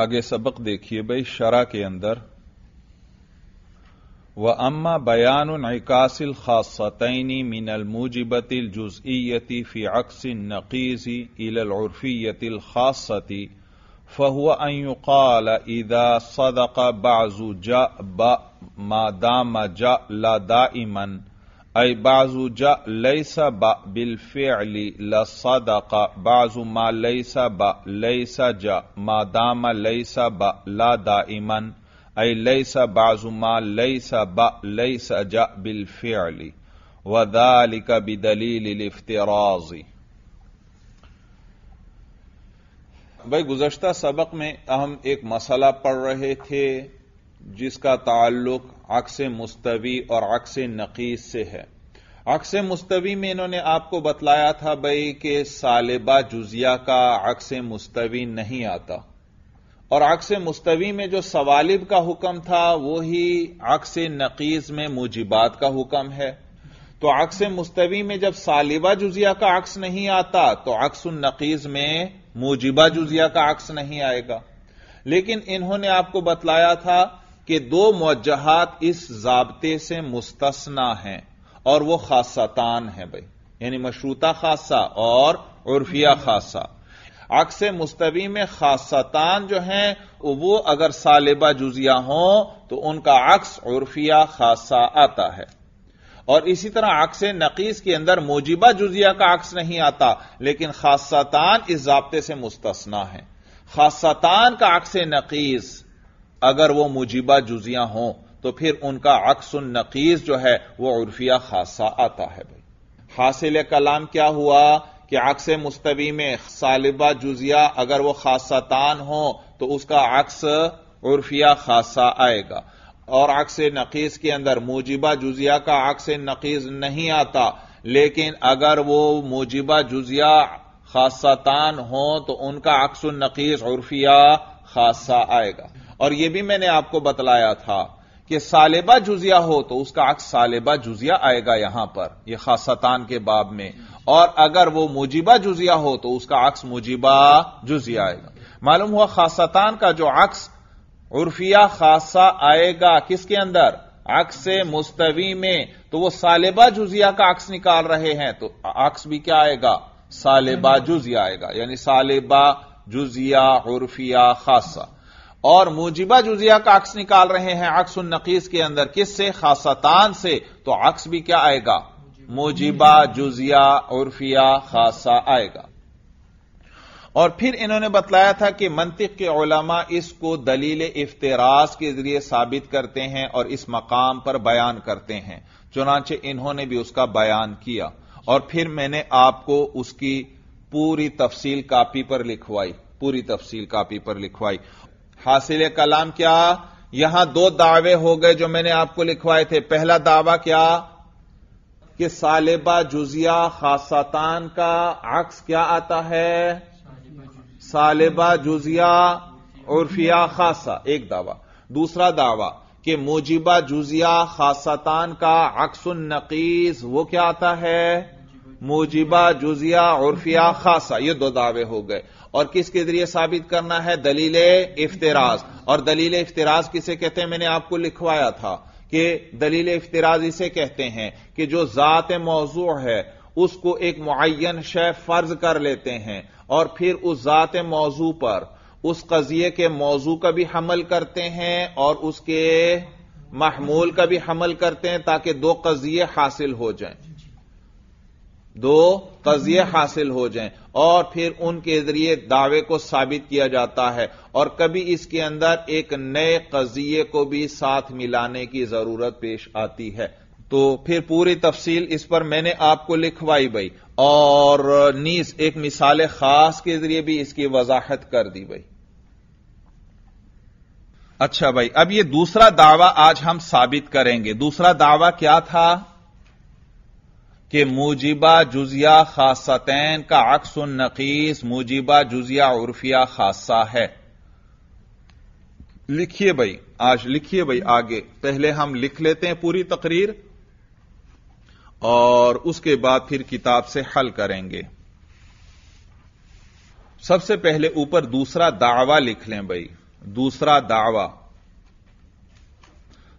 آگے سبق دیکھیے بھائی شرح کے اندر و اما بیان العکاس من الْمُوجِبَةِ الْجُزْئِيَّةِ فِي عکس النَّقِيزِ الى الْعُرْفِيَّةِ الخاصتی فهو ان يقال اذا صدق بَعْزُ جاء با ما دام جاء لا دائماً अय बाजू जा सा बा बिल बिलफेली लसादाका बाजू मा लईसा बा सा जा मा दामा लईसा बा ला दा इमन अय सा बाजू मा लईसा बा सा जा बिल बिलफेली वदालिक बिदलील इफ्तराजी भाई गुजश्ता सबक में हम एक मसला पढ़ रहे थे जिसका ताल्लुक़ अक्स मुस्तवी और अक्स नकीस से है अक्स मुस्तवी में इन्होंने आपको बतलाया था भाई कि सालिबा जुजिया का अक्स मुस्तवी नहीं आता और अक्स मुस्तवी में जो सवालिब का हुक्म था वो ही अक्स नकीस में मुजिबात का हुक्म है तो अक्स मुस्तवी में जब सालिबा जुजिया का अक्स नहीं आता तो अक्स नकीज में मुजिबा जुजिया का अक्स नहीं आएगा लेकिन इन्होंने आपको बतलाया था कि दो मुजहत इस जबते से मुस्तना हैं और वह खासातान है भाई यानी मशरूता खासा और उर्फिया खासा अक्स मुस्तवी में खासातान जो हैं वो अगर सालिबा जुजिया हों तो उनका अक्स उर्फिया खासा आता है और इसी तरह अक्स नकीस के अंदर मोजिबा जुजिया का अक्स नहीं आता लेकिन खासातान इस जबते से मुस्तना है खासातान का अक्स नकीस अगर वो मुजीबा जुजियां हों तो फिर उनका अक्सुन नकीस जो है वह उर्फिया खासा आता है भाई हासिल कलाम क्या हुआ कि अक्स मुस्तवी में सालिबा जुजिया अगर वह खासातान हो तो उसका अक्स उर्फिया खासा आएगा और अक्स नकीस के अंदर मुजिबा जुजिया का अक्स नकीस नहीं आता लेकिन अगर वो मुजिबा जुजिया खासातान हो तो उनका अक्स नकीस उर्फिया खासा आएगा और यह भी मैंने आपको बतलाया था कि सालेबा जुजिया हो तो उसका अक्स सालेबा जुजिया आएगा यहां पर यह खासतान के बाब में और अगर वो मुजीबा जुजिया हो तो उसका अक्स मुजीबा जुजिया आएगा मालूम हुआ खासतान का जो अक्स उर्फिया खासा आएगा किसके अंदर अक्स मुस्तवी में तो वो सालेबा जुजिया का अक्स निकाल रहे हैं तो अक्स भी क्या आएगा सालेबा जुजिया आएगा यानी सालेबा जुजिया उर्फिया खासा और मूजिबा जुजिया का अक्स निकाल रहे हैं अक्स उन नकीस के अंदर किस से खासतान से तो अक्स भी क्या आएगा मूजिबा जुजिया उर्फिया खासा आएगा और फिर इन्होंने बतलाया था कि मंतिक के ओलामा इसको दलील इफ्तराज के जरिए साबित करते हैं और इस मकाम पर बयान करते हैं चुनाचे इन्होंने भी उसका बयान किया और फिर मैंने आपको उसकी पूरी तफसील कापी पर लिखवाई पूरी तफसील कापी पर लिखवाई हासिल कलाम क्या यहां दो दावे हो गए जो मैंने आपको लिखवाए थे पहला दावा क्या कि सालिबा जुजिया खासातान का अक्स क्या आता है सालिबा जुजिया उर्फिया खासा एक दावा दूसरा दावा कि मुजिबा जुजिया खासातान का अक्सुन नकीस वो क्या आता है मुजिबा जुजिया उर्फिया खासा ये दो दावे हो गए और किसके जरिए साबित करना है दलील इफ्तराज और दलील इफ्तराज किसे कहते हैं मैंने आपको लिखवाया था कि दलील इफ्तराज इसे कहते हैं कि जो ज़ात मौजू है उसको एक मुन शय फर्ज कर लेते हैं और फिर उस ज़ात मौजू पर उस कजिए के मौजू का भी हमल करते हैं और उसके महमूल का भी हमल करते हैं ताकि दो कजिए हासिल हो जाए दो कजिए हासिल हो जाए और फिर उनके जरिए दावे को साबित किया जाता है और कभी इसके अंदर एक नए कजिए को भी साथ मिलाने की जरूरत पेश आती है तो फिर पूरी तफसील इस पर मैंने आपको लिखवाई भाई और नीस एक मिसाल खास के जरिए भी इसकी वजाहत कर दी भाई अच्छा भाई अब ये दूसरा दावा आज हम साबित करेंगे दूसरा दावा क्या था कि मुजिबा जुजिया खासतैन का अक्स नकीस मुजिबा जुजिया उर्फिया खासा है लिखिए भाई आज लिखिए भाई आगे पहले हम लिख लेते हैं पूरी तकरीर और उसके बाद फिर किताब से हल करेंगे सबसे पहले ऊपर दूसरा दावा लिख लें भाई दूसरा दावा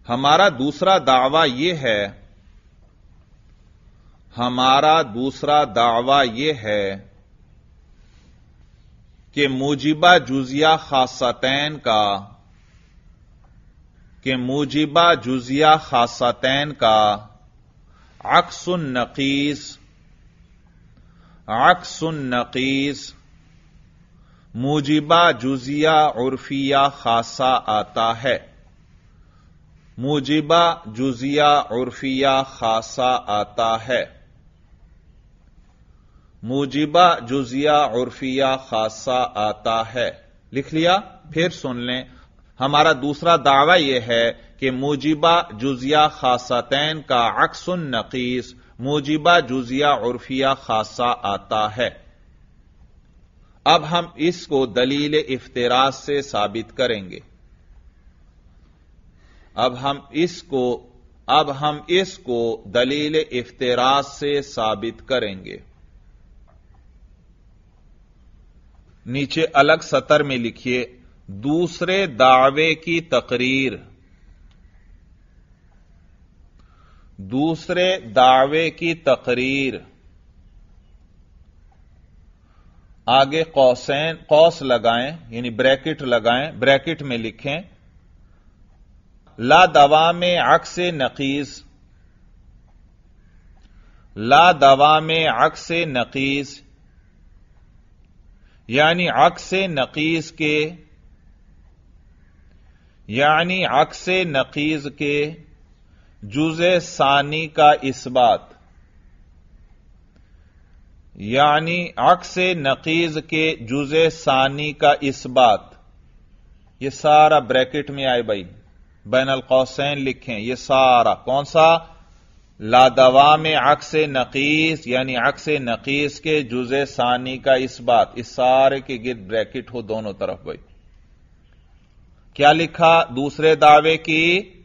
हमारा दूसरा दावा यह है हमारा दूसरा दावा यह है कि मूजिबा जुजिया खासतैन का कि मूजिबा जुजिया खासतैन का अक्सुन नकीस अक्सुन नकीस मुजिबा जुजिया उर्फिया खासा आता है मुजिबा जुजिया उर्फिया खासा आता है मुजिबा जुजिया उर्फिया खासा आता है लिख लिया फिर सुन लें हमारा दूसरा दावा यह है कि मुजिबा जुजिया खासतैन का अक्सुन नकीस मुजिबा जुजिया उर्फिया खासा आता है अब हम इसको दलील इफ्तराज से साबित करेंगे अब हम इसको अब हम इसको दलील इफ्तराज से साबित करेंगे नीचे अलग सतर में लिखिए दूसरे दावे की तकरीर दूसरे दावे की तकरीर आगे कौसैन कौस लगाएं यानी ब्रैकेट लगाएं ब्रैकेट में लिखें ला दवा में अक्स नकीस ला दवा में अक्स नकीस यानी अक्स नकीज के यानी अक्स नकीज के जुजे सानी का बात यानी अक्स नकीज के जुजे सानी का बात ये सारा ब्रैकेट में आए भाई बैन अल कौसैन लिखें ये सारा कौन सा लादवा में अक्स नकीस यानी अक्स नकीस के जुजे सानी का इस बात इस सारे के गिर ब्रैकेट हो दोनों तरफ भाई क्या लिखा दूसरे दावे की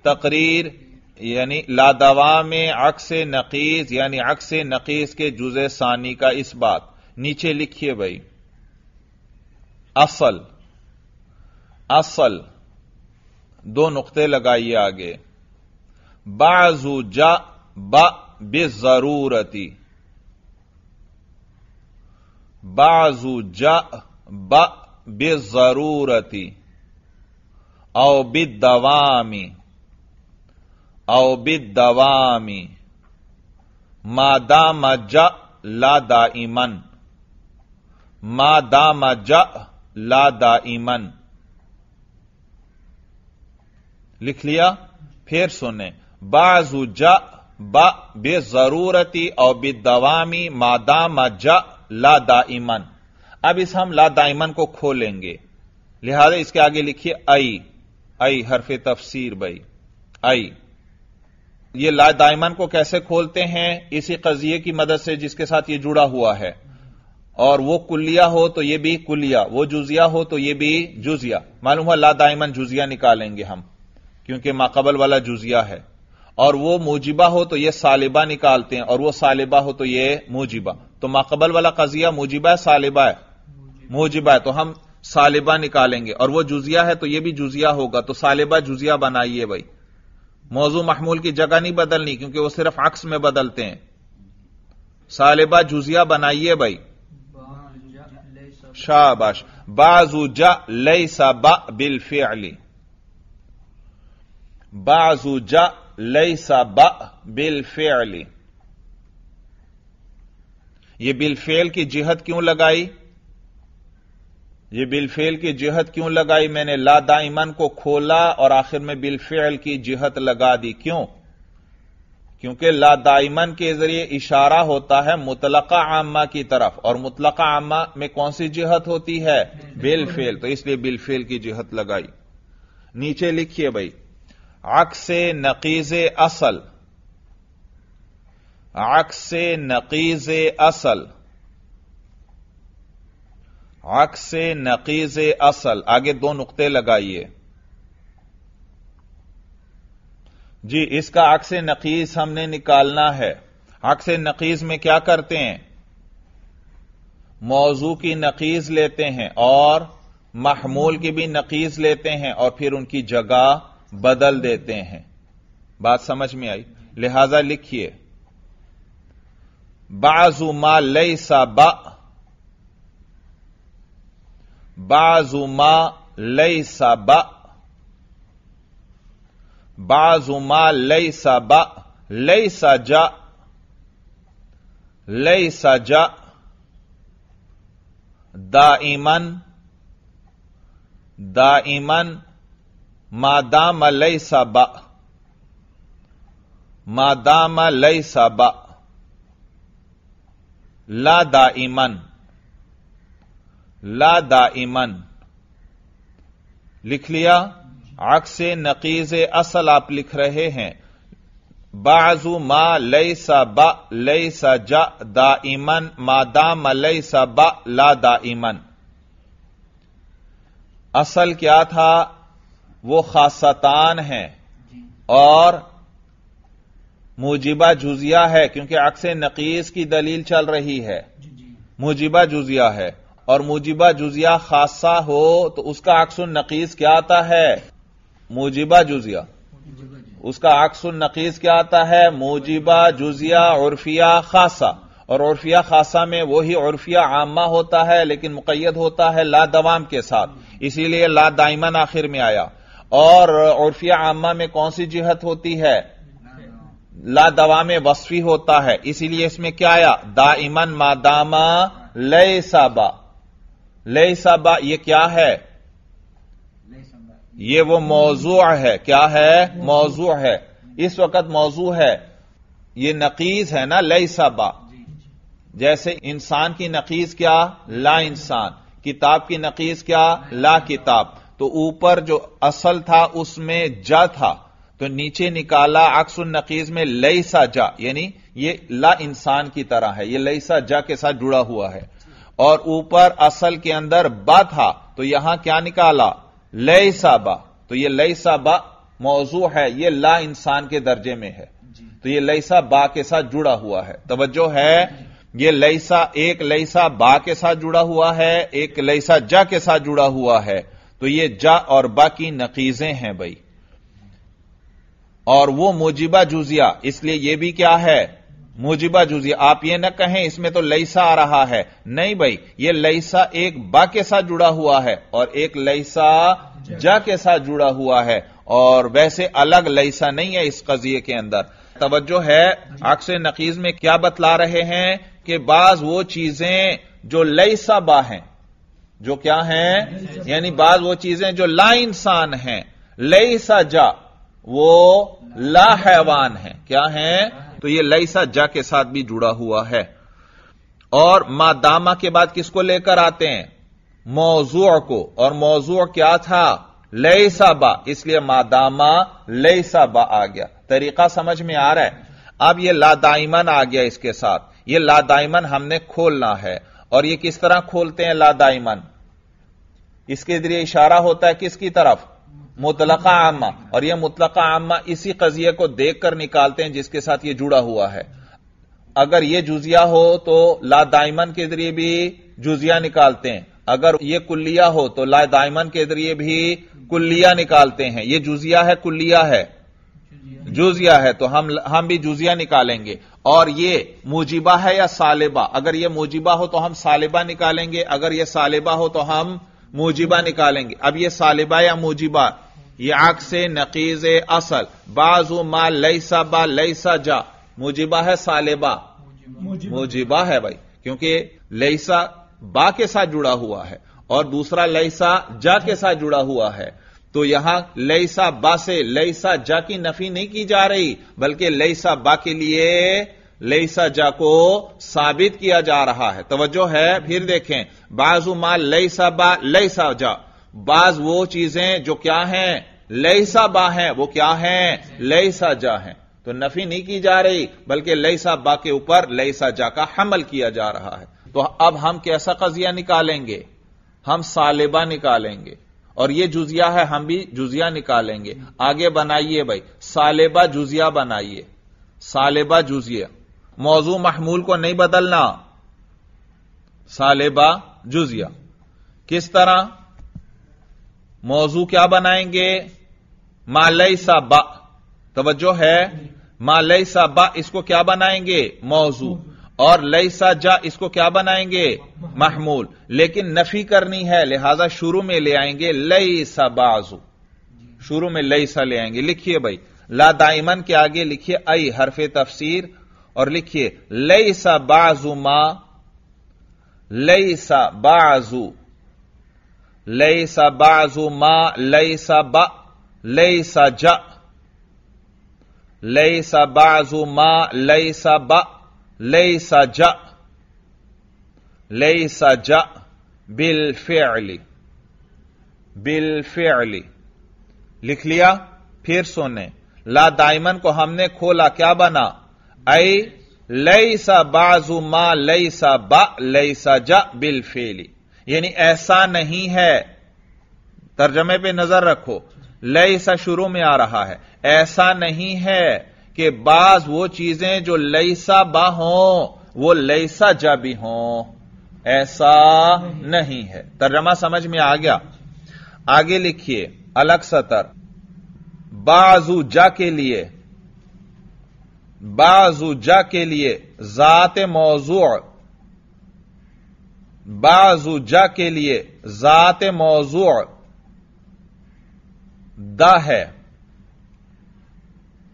तकरीर यानी लादवा में अक्स नकीस यानी अक्स नकीस के जुजे सानी का इस बात नीचे लिखिए भाई असल असल दो नुकते लगाइए आगे बाजू जा बा बेजरूरती बाजू जा बा बेजरूरती औ बिदवामी औ बिदवामी मादा मज ला दाइमन मादा मज ला दाइमन लिख लिया फिर सुने बाजू जा ब बे जरूरती और बे दवामी मादाम ज ला दाइमन अब इस हम ला दाइमन को खोलेंगे लिहाजा इसके आगे लिखिए आई आई हरफ तफसीर बई आई ये ला दाइमन को कैसे खोलते हैं इसी कजिए की मदद से जिसके साथ ये जुड़ा हुआ है और वो कुलिया हो तो ये भी कुलिया वो जुजिया हो तो ये भी जुजिया मालूम हुआ ला दाइमन जुजिया निकालेंगे हम क्योंकि माकबल वाला जुजिया है और वो मोजिबा हो तो ये सालिबा निकालते हैं और वो सालिबा हो तो ये मोजिबा तो माकबल वाला कजिया मोजिबा है सालिबा है मोजिबा है तो हम सालिबा निकालेंगे और वो जुजिया है तो ये भी जुजिया होगा तो सालिबा जुजिया बनाइए भाई मौजू महमूल की जगह नहीं बदलनी क्योंकि वो सिर्फ अक्स में बदलते हैं सालिबा जुजिया बनाइए भाई शाबाश जा लई सबा बिल फे अली जा लईसा ब बिलफेली ये बिलफेल की जिहत क्यों लगाई ये बिलफेल की जिहत क्यों लगाई मैंने ला दाइमन को खोला और आखिर में बिलफेल की जिहत लगा दी क्यों क्योंकि ला दाइमन के जरिए इशारा होता है मुतलका आमा की तरफ और मुतलका आमा में कौन सी जिहत होती है बिलफेल तो इसलिए बिलफेल की जिहत लगाई नीचे लिखिए भाई अक्स नकीज असल अक्स नकीज असल अक्स नकीज असल आगे दो नुकते लगाइए जी इसका अक्स नकीज हमने निकालना है अक्स नकीज में क्या करते हैं मौजू की नकीज लेते हैं और महमूल की भी नकीज लेते हैं और फिर उनकी जगह बदल देते हैं बात समझ में आई लिहाजा लिखिए बाजू मा लई सा बा बाजू मा लई सा बा बाजू मा लई सा बा लई सा जा लई सा जा दाइमन दाइमन मादाम लई सबा मादाम लई सबा ला इमन ला दा इमन लिख लिया अक्स नकीज असल आप लिख रहे हैं बाजू मा लई सा लई दा इमन मादाम सा सबा ला दा इमन असल क्या था वो खासतान है और मुजिबा जुजिया है क्योंकि अक्स नकीस की दलील चल रही है मुजिबा जुजिया है और मुजिबा जुजिया खासा हो तो उसका अक्सुन नकीस क्या आता है मुजिबा जुजिया उसका अक्सुन नकीस क्या आता है मुजिबा जुजिया उर्फिया खासा और उर्फिया खासा में वही उर्फिया आमा होता है लेकिन मुकैद होता है ला दवाम के साथ इसीलिए ला दाइमन आखिर में आया और उर्फिया आमा में कौन सी जिहत होती है ला दवा में वसफी होता है इसीलिए इसमें क्या आया दा इमन मादामा लय साबा लय साबा ये क्या है ये वो मौजू है क्या है मौजू है इस वक्त मौजू है ये नकीज है ना लय साबा जैसे इंसान की नकीज क्या ला इंसान किताब की नकीज क्या ला किताब तो ऊपर जो असल था उसमें जा था तो नीचे निकाला अक्सुल नकीज में लई सा जा यानी ये ला इंसान की तरह है ये लई सा जा के साथ जुड़ा हुआ है और ऊपर असल के अंदर बा था तो यहां क्या निकाला लई सा बा तो ये लई सा बा मौजू है ये ला इंसान के दर्जे में है तो ये लईसा बा के साथ जुड़ा हुआ है तवज्जो है ये लईसा एक लईसा बा के साथ जुड़ा हुआ है एक लईसा जा के साथ जुड़ा हुआ है तो ये जा और बाकी नकीजें हैं भाई और वो मुजिबा जुजिया इसलिए ये भी क्या है मुजिबा जुजिया आप ये ना कहें इसमें तो लईसा आ रहा है नहीं भाई ये लईसा एक बा के साथ जुड़ा हुआ है और एक लईसा जा के साथ जुड़ा हुआ है और वैसे अलग लईसा नहीं है इस कजिए के अंदर तवज्जो है अक्स नकीज में क्या बतला रहे हैं कि बाज वो चीजें जो लईसा बा हैं जो क्या हैं यानी बाद वो चीजें जो ला इंसान हैं लई सा जा वो ला हैवान है क्या है तो ये लई सा जा के साथ भी जुड़ा हुआ है और मा दामा के बाद किसको लेकर आते हैं मौजू को और मौजू क्या था लई सा बा इसलिए मादामा लई सा बा आ गया तरीका समझ में आ रहा है अब यह लादाइमन आ गया इसके साथ यह लादाइमन हमने खोलना है और ये किस तरह खोलते हैं लादाइमन इसके जरिए इशारा होता है किसकी तरफ मुतलका आमा और यह मुतलका आमा इसी कजिए को देखकर निकालते हैं जिसके साथ यह जुड़ा हुआ है अगर यह जुजिया हो तो लादाइमन के जरिए भी जुजिया निकालते हैं अगर यह कुल्लिया हो तो लादाइमन के जरिए भी कुल्लिया निकालते हैं यह जुजिया है कुल्लिया है जुजिया है तो हम हम भी जुजिया निकालेंगे और ये मुजिबा है या सालिबा अगर ये मुजिबा हो तो हम सालिबा निकालेंगे अगर ये सालिबा हो तो हम मुजिबा निकालेंगे अब ये सालिबा या मुजिबा ये आंख से नकीज असल बाजू मा लैसा बा लैसा जा मुजिबा है सालिबा मुजिबा है भाई क्योंकि लैसा बा के साथ जुड़ा हुआ है और दूसरा लईसा जा के साथ जुड़ा हुआ है तो यहां लईसा बासे से लईसा जा की नफी नहीं की जा रही बल्कि लईसा बा के लिए लईसा जा को साबित किया जा रहा है तवज्जो है फिर देखें बाजू मा लईसा बा लईसा जा बाज वो चीजें जो क्या हैं लईसा बा हैं वो क्या हैं लईसा जा हैं तो नफी नहीं की जा रही बल्कि लईसा बा के ऊपर लईसा जा का हमल किया जा रहा है तो अब हम कैसा कजिया निकालेंगे हम सालिबा निकालेंगे और ये जुजिया है हम भी जुजिया निकालेंगे आगे बनाइए भाई सालेबा जुजिया बनाइए सालेबा जुजिया मौजू महमूल को नहीं बदलना सालेबा जुजिया किस तरह मौजू क्या बनाएंगे मालई सा बा तवज्जो है मालई सा बा इसको क्या बनाएंगे मौजू और लईसा जा इसको क्या बनाएंगे महमूल लेकिन नफी करनी है लिहाजा शुरू में ले आएंगे लईसा बाजू शुरू में लईसा ले आएंगे लिखिए भाई ला दाइमन के आगे लिखिए अई हरफे तफसीर और लिखिए लईसा बाजू मा लईसा बाजू लईसा बाजू मा लईसा बा लईसा जा लईसा बाजू मा लईसा बा बिल फे अली बिल फे अली लिख लिया फिर सुने ला दाइमन को हमने खोला क्या बना ऐ लई सा बाजू मा लई सा बा लई सा जा बिल फेली यानी ऐसा नहीं है तर्जमे पे नजर रखो लई सा शुरू में आ रहा है ऐसा नहीं है कि बाज वो चीजें जो लैसा बा हों वो लैसा जा भी हों ऐसा नहीं है तर्जमा समझ में आ गया आगे लिखिए अलग सतर बाजू जा के लिए बाजू जा के लिए जात मौजू बाजू जा के लिए जात मौजू द है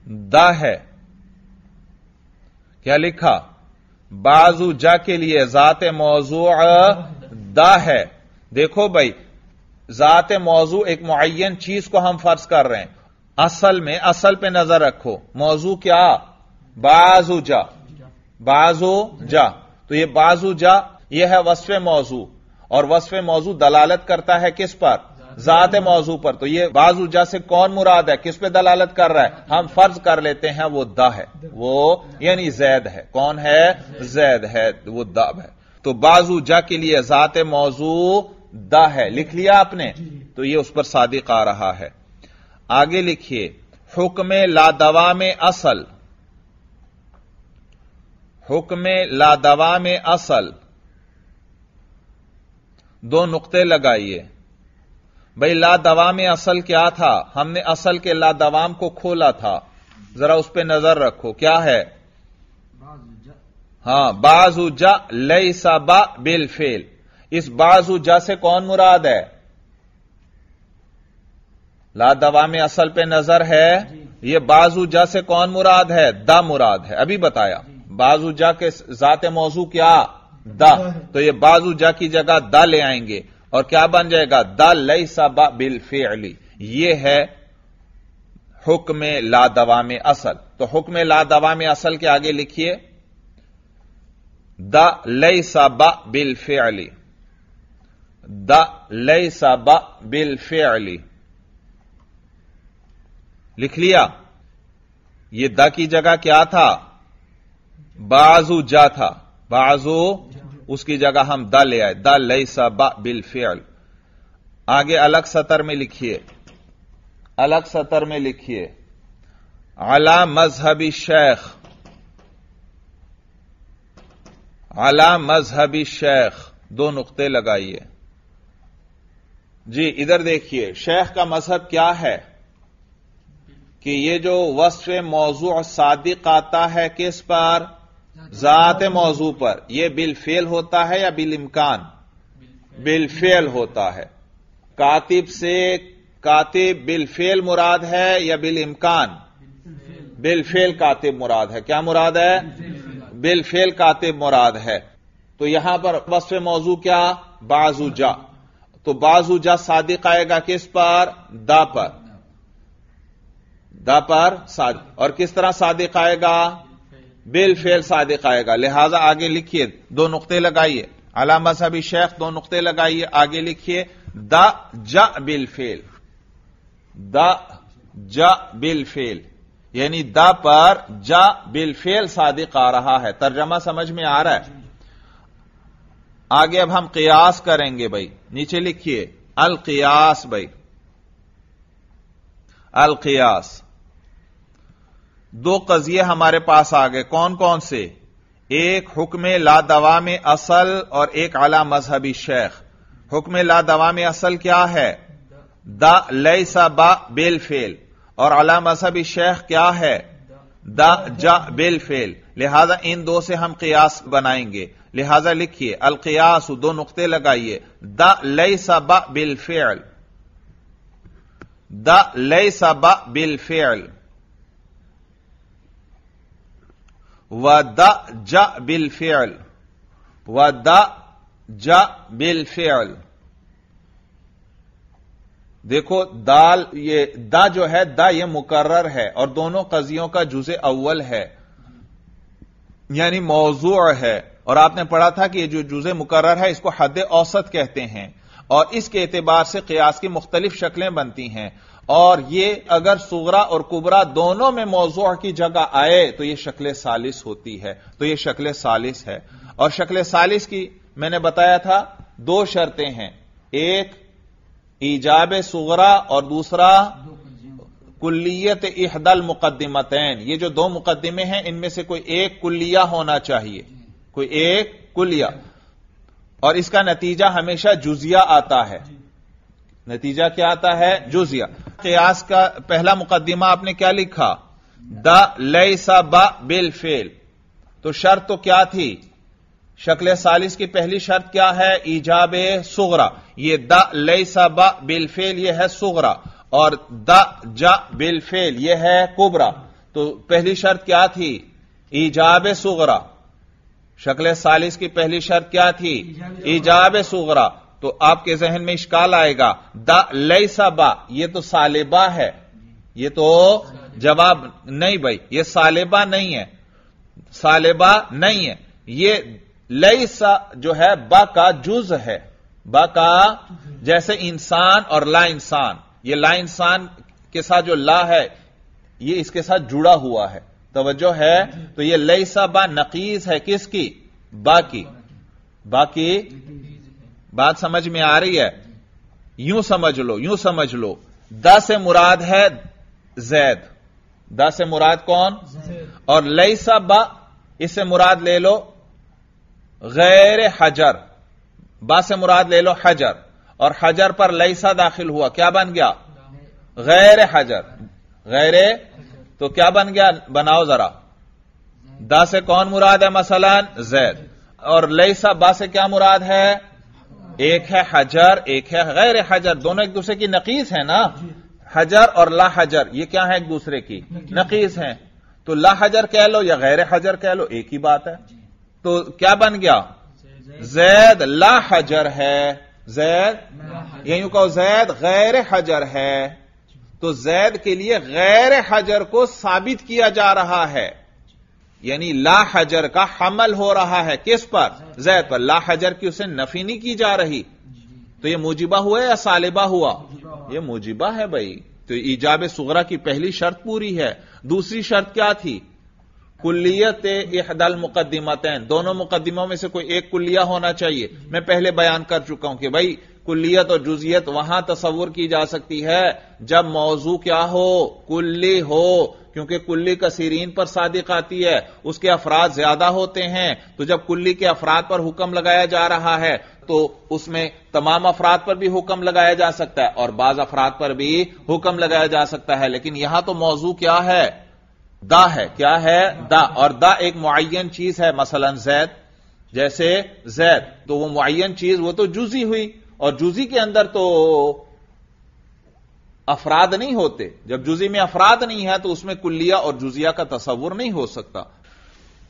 द है क्या लिखा बाजू जा के लिए जात मौजू द है देखो भाई जात मौजू एक मुन चीज को हम फर्ज कर रहे हैं असल में असल पे नजर रखो मौजू क्या बाजू जा बाजो जा तो ये बाजू जा यह है वसफ मौजू और वसफ मौजू दलालत करता है किस पर ज़ात मौजू पर तो ये बाजुजा से कौन मुराद है किस पे दलालत कर रहा है हम फर्ज कर लेते हैं वो द है वो यानी जैद है कौन है जैद है वो दब है तो जा के लिए ज़ात मौजू द है लिख लिया आपने तो ये उस पर सादिक आ रहा है आगे लिखिए हुक्म लादवा में असल हुक्म लादवा में असल दो नुकते लगाइए भाई ला दवाम में असल क्या था हमने असल के ला दवाम को खोला था जरा उस पर नजर रखो क्या है हां बाजू जा लई सा बिल फेल इस बाजू जा से कौन मुराद है ला दवा में असल पे नजर है ये बाजू जा से कौन मुराद है द मुराद है अभी बताया बाजू जा के जाते मौजू क्या द तो ये बाजू जा की जगह द ले आएंगे और क्या बन जाएगा द लई सबा बिल अली यह है हुक्म ला दवा में असल तो हुक्म ला दवा में असल के आगे लिखिए द लई सबा बिल अली द लई सबा बिल अली लिख लिया ये द की जगह क्या था बाजू जा था बाजू उसकी जगह हम द ले आए द लई बा बिल फेल आगे अलग सतर में लिखिए अलग सतर में लिखिए अला मजहबी शेख अला मजहबी शेख दो नुकते लगाइए जी इधर देखिए शेख का मजहब क्या है कि ये जो वस्फ मौजू सादिक आता है किस पर ज़ात मौजू पर यह बिल फेल होता है या बिल इमकान बिल फेल होता है कातिब से कातिब बिल फेल मुराद है या बिल इमकान बिल फेल कातिब मुराद है क्या मुराद है बिल फेल कातिब मुराद है तो यहां पर वस्फ मौजू क्या बाजू जा तो बाजू जा सादिक आएगा किस पर द पर द पर सादिक और किस तरह सादिक आएगा बेल फेल सादिक आएगा लिहाजा आगे लिखिए दो नुकते लगाइए अला मजहबी शेख दो नुकते लगाइए आगे लिखिए द ज बिल फेल द ज बिल फेल यानी द पर ज बिल फेल सादिक आ रहा है तर्जमा समझ में आ रहा है आगे अब हम कयास करेंगे भाई नीचे लिखिए अल कयास भाई अल कयास दो कजिए हमारे पास आ गए कौन कौन से एक हुक्म ला दवा में असल और एक आला मजहबी शेख हुक्म ला दवा में असल क्या है द लई बा बेल फेल और आला मजहबी शेख क्या है द जा बेल फेल लिहाजा इन दो से हम कयास बनाएंगे लिहाजा लिखिए अलकियास दो नुकते लगाइए द लई बा बिल फेल द लई बा बिल फेल व द ज बिल फेल व द ज बिल फेल देखो दाल ये दा जो है द ये मुकर्र है और दोनों कजियों का जुजे अव्वल है यानी मौजू है और आपने पढ़ा था कि ये जो जुजे मुकर्र है इसको हद औसत कहते हैं और इसके एतबार से कयास की मुख्तलिफ शक्लें बनती हैं और ये अगर सुगरा और कुबरा दोनों में मौजू की जगह आए तो ये शक्ल सालिस होती है तो ये शक्ल सालिस है और शक्ल सालिस की मैंने बताया था दो शर्तें हैं एक ईजाब सुगरा और दूसरा कुल्लियत इहदल मुकदमतैन ये जो दो मुकदमे हैं इनमें से कोई एक कुल्लिया होना चाहिए कोई एक कुलिया और इसका नतीजा हमेशा जुजिया आता है नतीजा क्या आता है जुजिया कयास का पहला मुकदमा आपने क्या लिखा द लय सा बिल फेल तो शर्त तो क्या थी शक्ल सालिस की पहली शर्त क्या है ईजाब सुगरा ये द लय सा बिल फेल यह है सुगरा और द जा बिल फेल यह है कुबरा तो पहली शर्त क्या थी ईजाब सुगरा शक्ल सालिस की पहली शर्त क्या थी ईजाब सुगरा तो आपके जहन में इश्काल आएगा द लई बा यह तो सालेबा है ये तो जवाब नहीं भाई ये सालेबा नहीं है सालेबा नहीं है ये लैसा जो है बा का जुज है बा का जैसे इंसान और ला इंसान ये ला इंसान के साथ जो ला है ये इसके साथ जुड़ा हुआ है तवज्जो है तो ये लई बा नकीज है किसकी बाकी बाकी बात समझ में आ रही है यूं समझ लो यूं समझ लो द से मुराद है जैद द से मुराद कौन और लई ब इससे मुराद ले लो गैर हजर बा से मुराद ले लो हजर और हजर पर लईसा दाखिल हुआ क्या बन गया गैर हजर गैर तो क्या बन गया बनाओ जरा दा से कौन मुराद है मसलन जैद और लईसा बा से क्या मुराद है एक है हजर एक है गैर हजर दोनों एक दूसरे की नकीस है ना हजर और ला हजर ये क्या है एक दूसरे की नकीस है तो ला हजर कह लो या गैर हजर कह लो एक ही बात है तो क्या बन गया जैद ला हजर है जैद यही कहो जैद गैर हजर है तो जैद के लिए गैर हजर को साबित किया जा रहा है यानी ला हजर का हमल हो रहा है किस पर जैद पर ला हजर की उसे नफी नहीं की जा रही तो यह मुजिबा हुआ या सालिबा हुआ यह मुजिबा है भाई तो ईजाब सुगरा की पहली शर्त पूरी है दूसरी शर्त क्या थी कुल्लियत इहदल मुकदमतें दोनों मुकदमों में से कोई एक कुल्लिया होना चाहिए मैं पहले बयान कर चुका हूं कि भाई कुल्लियत और जुजियत वहां तस्वुर की जा सकती है जब मौजू क्या हो कुल्ली हो क्योंकि कुल्ली कसीरीन पर सादिक आती है उसके अफराद ज्यादा होते हैं तो जब कुल्ली के अफराद पर हुक्म लगाया जा रहा है तो उसमें तमाम अफराद पर भी हुक्म लगाया जा सकता है और बाज अफराद पर भी हुक्म लगाया जा सकता है लेकिन यहां तो मौजू क्या है दा है क्या है दा और दा एक मुन चीज है मसलन जैद जैसे जैद तो वो मुन चीज वो तो जुजी हुई और जुजी के अंदर तो अफराद नहीं होते जब जुजी में अफराद नहीं है तो उसमें कुल्लिया और जुजिया का तस्वुर नहीं हो सकता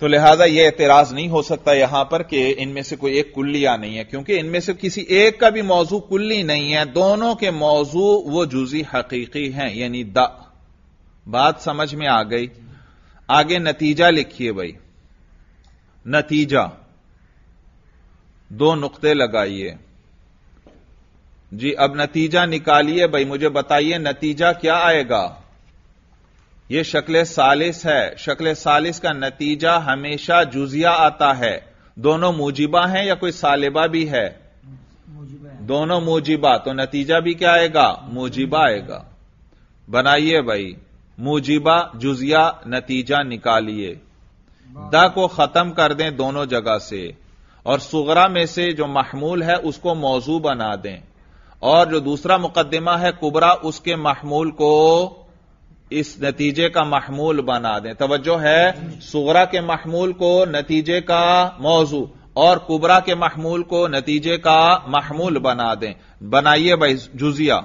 तो लिहाजा यह एतराज नहीं हो सकता यहां पर कि इनमें से कोई एक कुल्लिया नहीं है क्योंकि इनमें से किसी एक का भी मौजू कुल्ली नहीं है दोनों के मौजू वो जुजी हकीकी हैं यानी द बात समझ में आ गई आगे नतीजा लिखिए भाई नतीजा दो नुकते लगाइए जी अब नतीजा निकालिए भाई मुझे बताइए नतीजा क्या आएगा यह शक्ल सालिस है शक्ल सालिस का नतीजा हमेशा जुजिया आता है दोनों मूजिबा हैं या कोई सालिबा भी है दोनों मूजिबा तो नतीजा भी क्या आएगा मूजिबा आएगा बनाइए भाई मूजिबा जुजिया नतीजा निकालिए द को खत्म कर दें दोनों जगह से और सुगरा में से जो महमूल है उसको मौजू बना दें और जो दूसरा मुकदमा है कुबरा उसके महमूल को इस नतीजे का महमूल बना दें तोज्जो है सुगरा के महमूल को नतीजे का मौजू और कुबरा के महमूल को नतीजे का महमूल बना दें बनाइए भाई जुजिया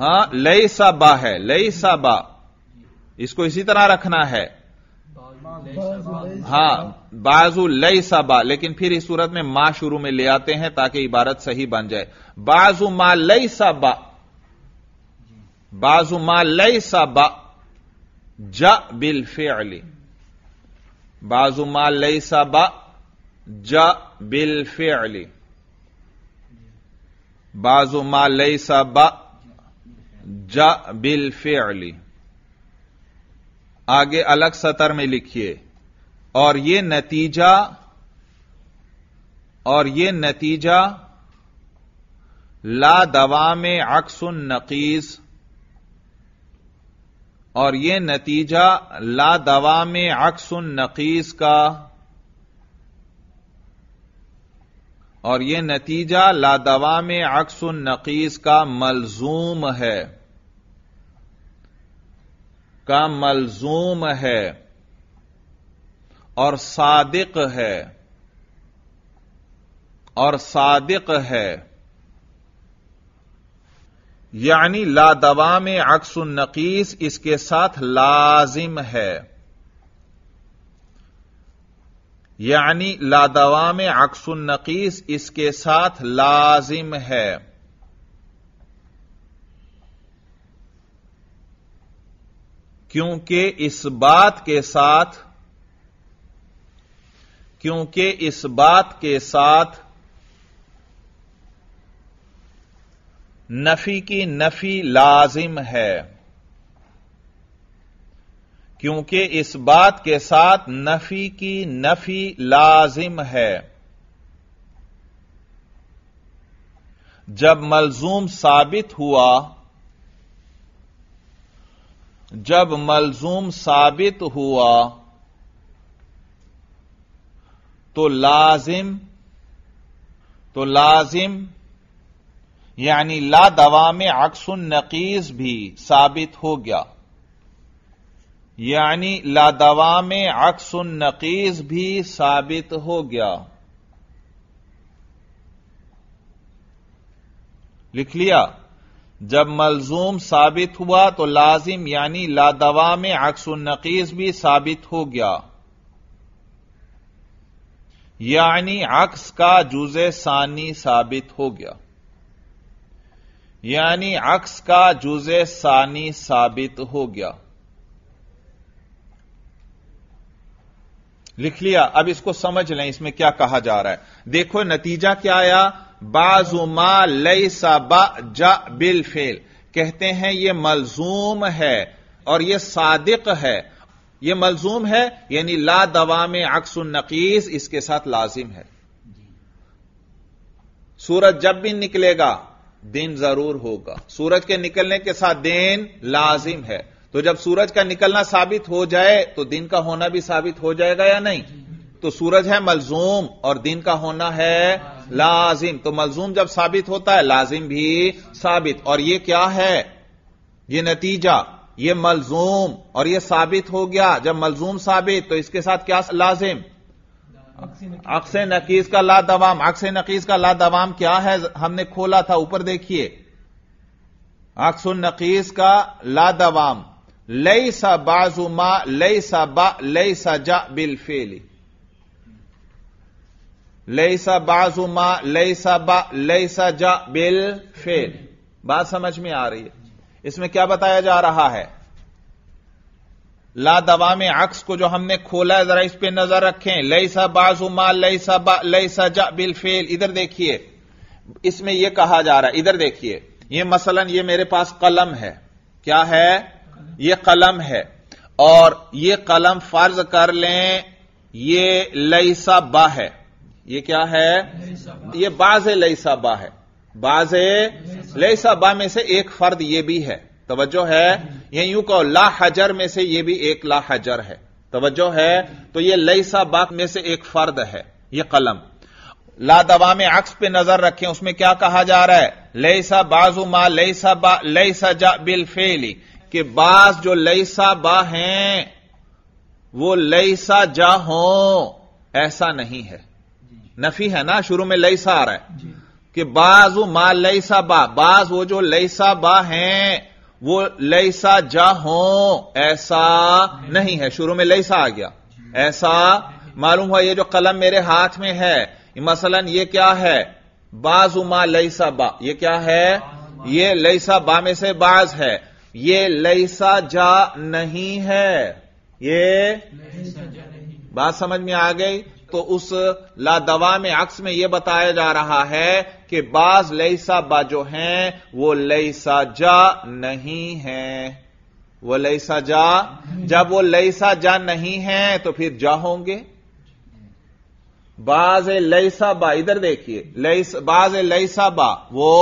हां लई सा बा है लई सा बा इसको इसी तरह रखना है हाँ बाजू लई सबा लेकिन फिर इस सूरत में मां शुरू में ले आते हैं ताकि इबारत सही बन जाए बाजू मा लई सबा बाजू मा लई सबा ज बिल अली बाजू मा लई सबा ज बिल अली बाजू मा लई सबा ज बिल अली आगे अलग सतर में लिखिए और यह नतीजा और यह नतीजा ला दवा में अक्सुन नकीस और यह नतीजा ला दवा में अक्सुन नकीस का और यह नतीजा ला दवा में अक्सुन नकीस का मलजूम है का मलजूम है और सादिक है और सादिक है यानी लादवा में अक्सुन नकीस इसके साथ लाजिम है यानी लादवा में अक्सुन नकीस इसके साथ लाजिम है क्योंकि इस बात के साथ क्योंकि इस बात के साथ नफी की नफी लाजिम है क्योंकि इस बात के साथ नफी की नफी लाजिम है जब मलजूम साबित हुआ जब मलजूम साबित हुआ तो लाजिम तो लाजिम यानी ला दवा में अक्सुन नकीज भी साबित हो गया यानी ला दवा में अक्सुन नकीज भी साबित हो गया लिख लिया जब मलजूम साबित हुआ तो लाजिम यानी लादवा में अक्सनकीस भी साबित हो गया यानी अक्स का जुज सानी साबित हो गया यानी अक्स का जुज सानी साबित हो गया लिख लिया अब इसको समझ लें इसमें क्या कहा जा रहा है देखो नतीजा क्या आया बाजुमा लई साबा जा बिल फेल कहते हैं यह मलजूम है और यह सादिक है यह मलजूम है यानी ला दवा में अक्सुल नकीस इसके साथ लाजिम है सूरज जब भी निकलेगा दिन जरूर होगा सूरज के निकलने के साथ दिन लाजिम है तो जब सूरज का निकलना साबित हो जाए तो दिन का होना भी साबित हो जाएगा या नहीं तो सूरज है मलजूम और दिन का होना है लाजिम तो मलजूम जब साबित होता है लाजिम भी साबित और यह क्या है यह नतीजा यह मलजूम और यह साबित हो गया जब मलजूम साबित तो इसके साथ क्या लाजिम अक्स नकीस का ला दवाम अक्स नकीस का ला दवाम क्या है हमने खोला था ऊपर देखिए अक्स नकीस का ला दवाम लई सा बाजुमा लई सा बा लई सा जा बिल फेली लईसा बाजुमा मा लईसा बा लईसा जा बिल फेल बात समझ में आ रही है इसमें क्या बताया जा रहा है ला दवा में अक्स को जो हमने खोला है जरा इस पर नजर रखें लईसा बाजुमा मा लईसा बा लईसा जा बिल फेल इधर देखिए इसमें यह कहा जा रहा है इधर देखिए यह मसलन यह मेरे पास कलम है क्या है यह कलम है और यह कलम फर्ज कर लें यह लईसा बा है ये क्या है ये बाज लईसाबा है बाज लईसाबा में से एक फर्द ये भी है तोज्जो है ये यूं कहो ला हजर में से ये भी एक ला हजर है तोज्जो है तो ये लईसाबा में से एक फर्द है ये कलम ला दवा में अक्स पे नजर रखें उसमें क्या कहा जा रहा है लईसा बाजू मा लईसा बा लईसा जा बिल फेली के बाज जो लईसा बा हैं वो लईसा जा हो ऐसा नहीं है नफी है ना शुरू में लईसा आ रहा है कि बाजू मा लईसा बा बाज वो जो लईसा बा हैं वो लईसा जा हो ऐसा नहीं है शुरू में लईसा आ गया ऐसा मालूम हुआ ये जो कलम मेरे हाथ में है मसलन ये क्या है बाजू मा लईसा बा ये क्या है ये लईसा बा में से बाज है ये लईसा जा नहीं है ये बात समझ में आ गई तो उस लादवा में अक्स में यह बताया जा रहा है कि बाज लईसा बा जो हैं वो लईसा जा नहीं है वो लईसा जा जब वो लईसा जा नहीं है तो फिर जा होंगे बाज लईसा बा इधर देखिए लईस बाज लईसा बा वो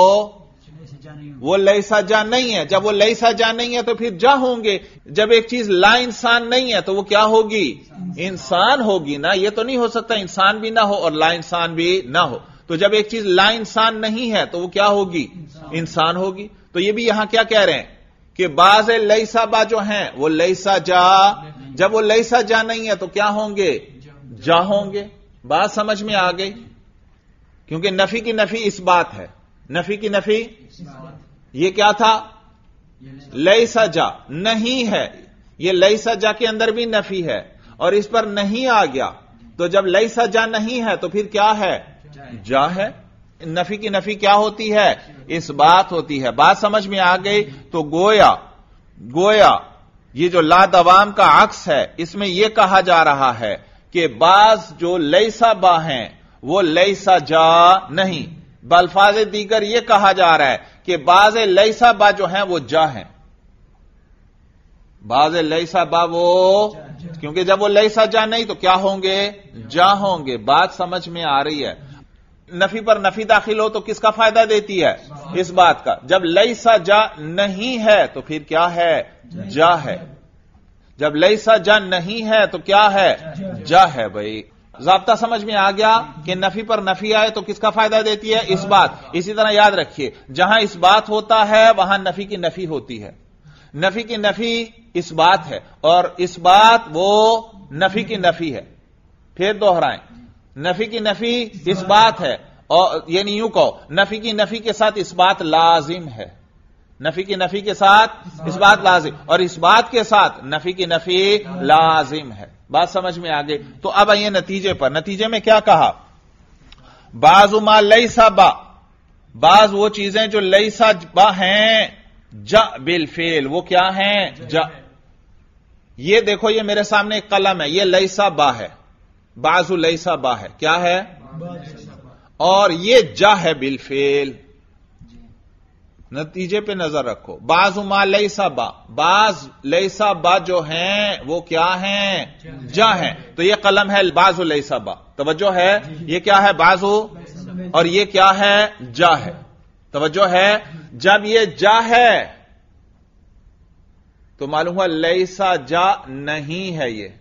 वो लैसा जा नहीं है जब वो लई सा जा नहीं है तो फिर जा होंगे जब एक चीज ला इंसान नहीं है तो वो क्या होगी इंसान होगी ना ये तो नहीं हो सकता इंसान भी ना हो और ला इंसान भी ना हो तो जब एक चीज ला इंसान नहीं है तो वो क्या होगी इंसान होगी तो ये भी यहां क्या कह रहे हैं कि बाज लैसा बा जो है वो लैसा जा जब वो लैसा जा नहीं है तो क्या होंगे जा होंगे बात समझ में आ गई क्योंकि नफी की नफी इस बात है नफी की नफी ये क्या था लई सजा नहीं है ये लई सजा के अंदर भी नफी है और इस पर नहीं आ गया तो जब लई सजा नहीं है तो फिर क्या है जा है नफी की नफी क्या होती है इस बात होती है बात समझ में आ गई तो गोया गोया ये जो लादवाम का अक्स है इसमें यह कहा जा रहा है कि बाज जो लईसा बा हैं वो सा जा नहीं बल्फाज दीगर यह कहा जा रहा है कि बाज लईसा बा जो है वो जा है बाज लईसा बा वो क्योंकि जब वो लईसा जा नहीं तो क्या होंगे जा होंगे बात समझ में आ रही है नफी पर नफी दाखिल हो तो किसका फायदा देती है इस बात का जब लईसा जा नहीं है तो फिर क्या है जा है जब लईसा जा नहीं है तो क्या है जा है भाई जबता समझ में आ गया कि नफी पर नफी आए तो किसका फायदा देती है इस बात इसी तरह याद रखिए जहां इस बात होता है वहां नफी की नफी होती है नफी की नफी इस बात है और इस बात वो नफी की नफी है फिर दोहराएं नफी की नफी इस बात है और यानी यूं कहो नफी की नफी के साथ इस बात लाजिम है नफी की नफी के साथ इस बात लाजिम और इस बात के साथ नफी की नफी लाजिम है बात समझ में आ गई तो अब आइए नतीजे पर नतीजे में क्या कहा बाजुमा लई सा बा बाज वो चीजें जो लई सा बा हैं ज बिलफेल वो क्या हैं ज ये देखो ये मेरे सामने एक कलम है ये लई सा बा है बाजू लई सा बा है क्या है और ये ज है बिलफेल नतीजे पे नजर रखो बाजुमा लईसा बा बाज लईसा बा जो हैं वो क्या हैं जा हैं तो ये कलम है बाजु लईसा बा तवज्जो है ये क्या है बाजू और ये क्या है जा है तवज्जो है जब ये जा है तो मालूम हुआ लईसा जा नहीं है ये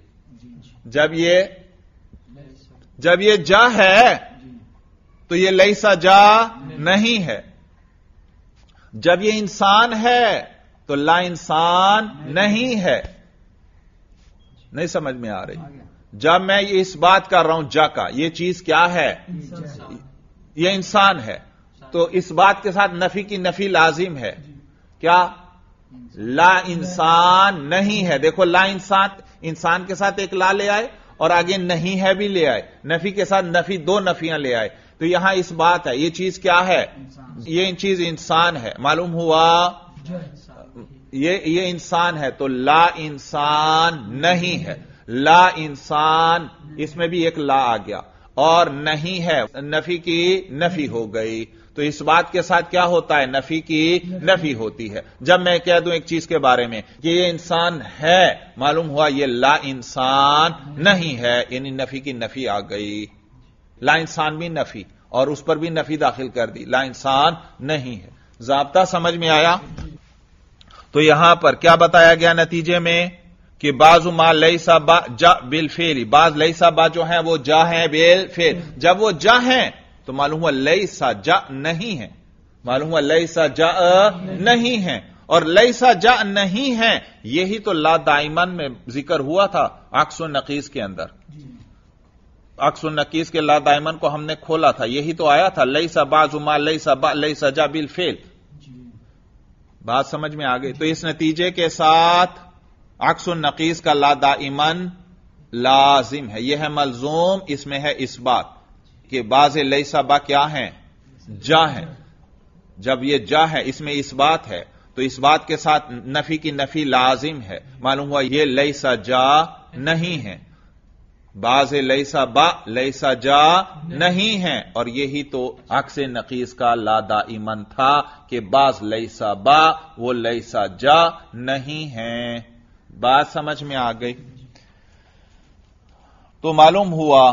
जब ये जब ये जा है तो ये लईसा जा नहीं है जब यह इंसान है तो ला इंसान नहीं है नहीं समझ में आ रही जब मैं ये इस बात कर रहा हूं जा का ये चीज क्या है ये इंसान है तो इस बात के साथ नफी की नफी लाजिम है क्या ला इंसान नहीं है देखो ला इंसान इंसान के साथ एक ला ले आए और आगे नहीं है भी ले आए नफी के साथ नफी दो नफियां ले आए तो यहां इस बात है ये चीज क्या है ये चीज इंसान है मालूम हुआ ये ये इंसान है तो ला इंसान नहीं है ला इंसान इसमें भी एक ला आ गया और नहीं है नफी की नफी हो गई तो इस बात के साथ क्या होता है नफी की नफी होती है जब मैं कह दूं एक चीज के बारे में कि ये इंसान है मालूम हुआ ये ला इंसान नहीं है यानी नफी की नफी आ गई ला इंसान भी नफी और उस पर भी नफी दाखिल कर दी ला इंसान नहीं है जाबता समझ में आया तो यहां पर क्या बताया गया नतीजे में कि बाजु मा लई सा बा जा बिल फेरी बाज लई सा बा जो है वो जा है बेल फेल जब वो जा है तो मालूम हुआ लई सा जा नहीं है मालूम हुआ लई सा जा नहीं है और लई सा जा नहीं है यही तो ला दाइमन में जिक्र हुआ था आक्सो नकीस के अंदर अक्सुल नकीस के ला दायमन को हमने खोला था यही तो आया था लई सबा जुमा लई सबा लई सजा बिल फेल बात समझ में आ गई तो इस नतीजे के साथ अक्सुल नकीस का ला दाइमन लाजिम है यह है मलजूम इसमें है इस बात कि बाज लई सबा क्या है जा है जब यह जा है इसमें इस बात है तो इस बात के साथ नफी की नफी लाजिम है मालूम हुआ यह लई सजा नहीं है बाज लईसा बा लईसा जा नहीं है और यही तो अक्स नकीस का लादा ईमन था कि बाज लईसा बा वो लईसा जा नहीं है बात समझ में आ गई तो मालूम हुआ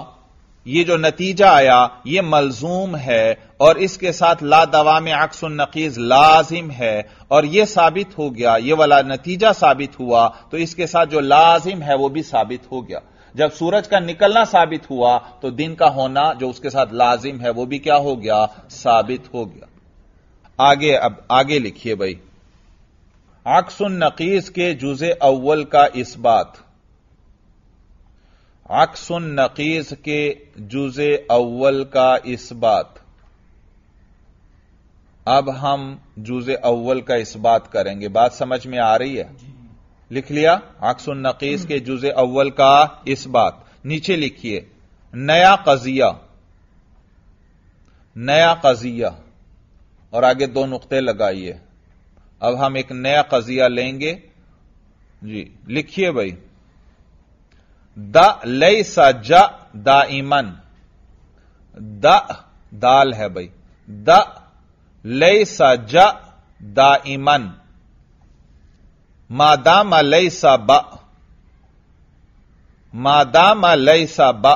ये जो नतीजा आया ये मलजूम है और इसके साथ ला दवा में अक्स नकीज लाजिम है और यह साबित हो गया ये वाला नतीजा साबित हुआ तो इसके साथ जो लाजिम है वो भी साबित हो गया जब सूरज का निकलना साबित हुआ तो दिन का होना जो उसके साथ लाजिम है वो भी क्या हो गया साबित हो गया आगे अब आगे लिखिए भाई आक्सुन नकीस के जुजे अव्वल का इस बात आक्सुन नकीस के जुजे अव्वल का इस बात अब हम जुजे अव्वल का इस बात करेंगे बात समझ में आ रही है लिख लिया अक्सुल नकीस के जुज अव्वल का इस बात नीचे लिखिए नया कजिया नया कजिया और आगे दो नुकते लगाइए अब हम एक नया कजिया लेंगे जी लिखिए भाई द लई सा ज दाइमन द दाल है भाई द लई सा ज दाइमन मादाम लई सा बा मादाम लई सा बा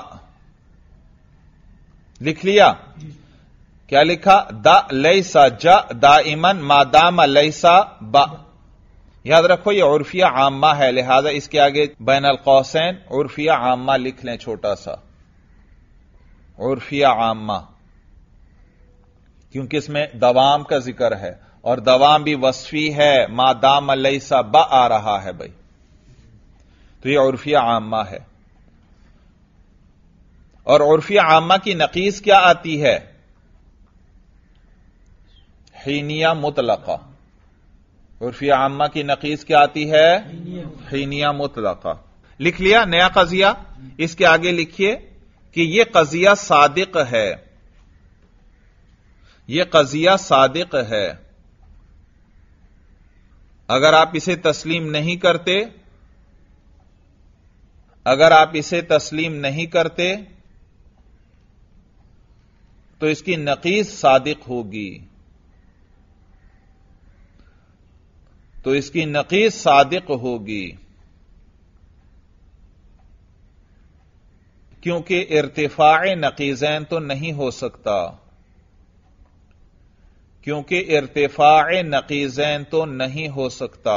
लिख लिया क्या लिखा द लई सा ज दा इमन मादाम लई सा बा याद रखो ये उर्फिया आमा है लिहाजा इसके आगे बैन अल कौसैन उर्फिया आमा लिख लें छोटा सा उर्फिया आमा क्योंकि इसमें दवाम का जिक्र है और दवाम भी वसफी है मा दाम सा बा आ रहा है भाई तो यह उर्फिया आमा है और उर्फिया आमा की नकीस क्या आती है हीनिया मुतलका उर्फिया आमा की नकीस क्या आती है हीनिया मुतलका लिख लिया नया कजिया इसके आगे लिखिए कि यह कजिया सादिक है यह कजिया सादिक है अगर आप इसे तस्लीम नहीं करते अगर आप इसे तस्लीम नहीं करते तो इसकी नकीस सादिक होगी तो इसकी नकीस सादिक होगी क्योंकि इरतफा नकीजैन तो नहीं हो सकता क्योंकि इरतफा नकीजैन तो नहीं हो सकता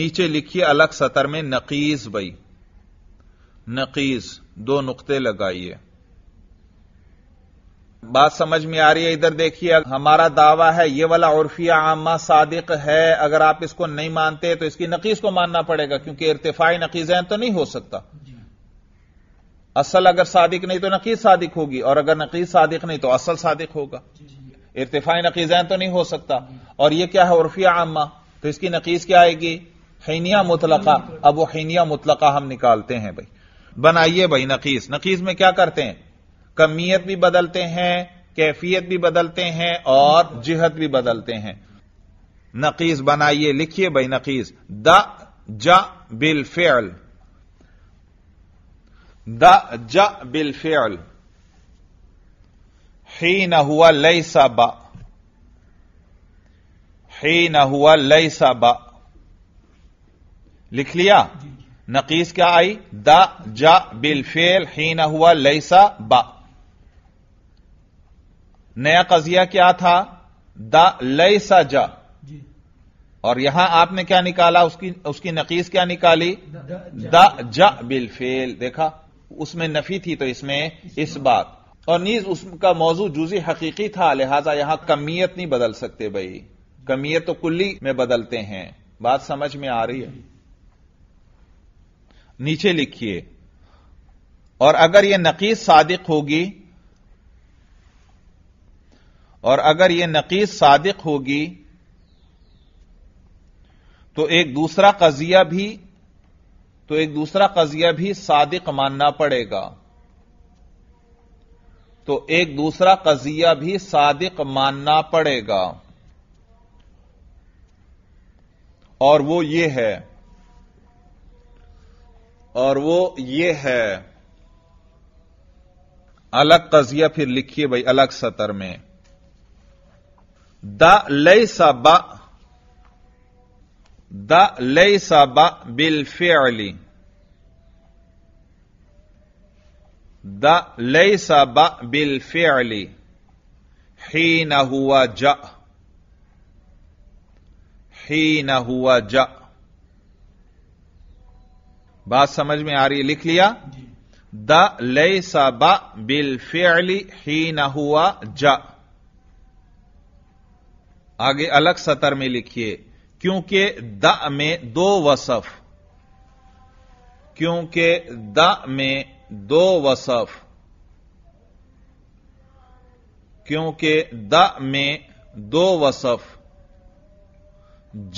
नीचे लिखिए अलग सतर में नकीज भाई नकीज दो नुकते लगाइए बात समझ में आ रही है इधर देखिए हमारा दावा है ये वाला उर्फिया आमा सादिक है अगर आप इसको नहीं मानते तो इसकी नकीस को मानना पड़ेगा क्योंकि इर्तफाई नकीजैन तो नहीं हो सकता असल अगर सादिक नहीं तो नकीज सादिक होगी और अगर नकीज सादिक नहीं तो असल सादिक होगा इरतफाई नकीजैन तो नहीं हो सकता और यह क्या है उर्फिया आमा तो इसकी नकीज क्या आएगी हैनिया मुतलका अब वो हैनिया मुतलका हम निकालते हैं भाई बनाइए भाई नकीस नकीस में क्या करते हैं कमियत भी बदलते हैं कैफियत भी बदलते हैं और जिहत भी बदलते हैं नकीस बनाइए लिखिए भाई नकीस द जा बिल फेल द बिल फेल ही न हुआ लई सा बा ही न हुआ लई सा बा लिख लिया नकीस क्या आई द जा बिल फेल ही न हुआ लई सा बा नया कजिया क्या था द लई सा जा और यहां आपने क्या निकाला उसकी उसकी नकीस क्या निकाली द जा बिल फेल देखा उसमें नफी थी तो इसमें इस बात और नीज उसका मौजू जूजी हकीकी था लिहाजा यहां कमियत नहीं बदल सकते भाई कमियत तो कुल्ली में बदलते हैं बात समझ में आ रही है नीचे लिखिए और अगर यह नकीस सादिक होगी और अगर यह नकीस सादिक होगी तो एक दूसरा कजिया भी तो एक दूसरा कजिया भी सादिक मानना पड़ेगा तो एक दूसरा कजिया भी सादिक मानना पड़ेगा और वो ये है और वो ये है अलग कजिया फिर लिखिए भाई अलग सतर में द लई सा द लई सबा बिल फेअली द लई सबा बिल फेअली ही न हुआ जा ही न हुआ जा बात समझ में आ रही है लिख लिया द लय सबा बिल फेली ही न हुआ ज आगे अलग सतर में लिखिए क्योंकि द में दो वसफ क्योंकि द में दो वसफ क्योंकि द में दो वसफ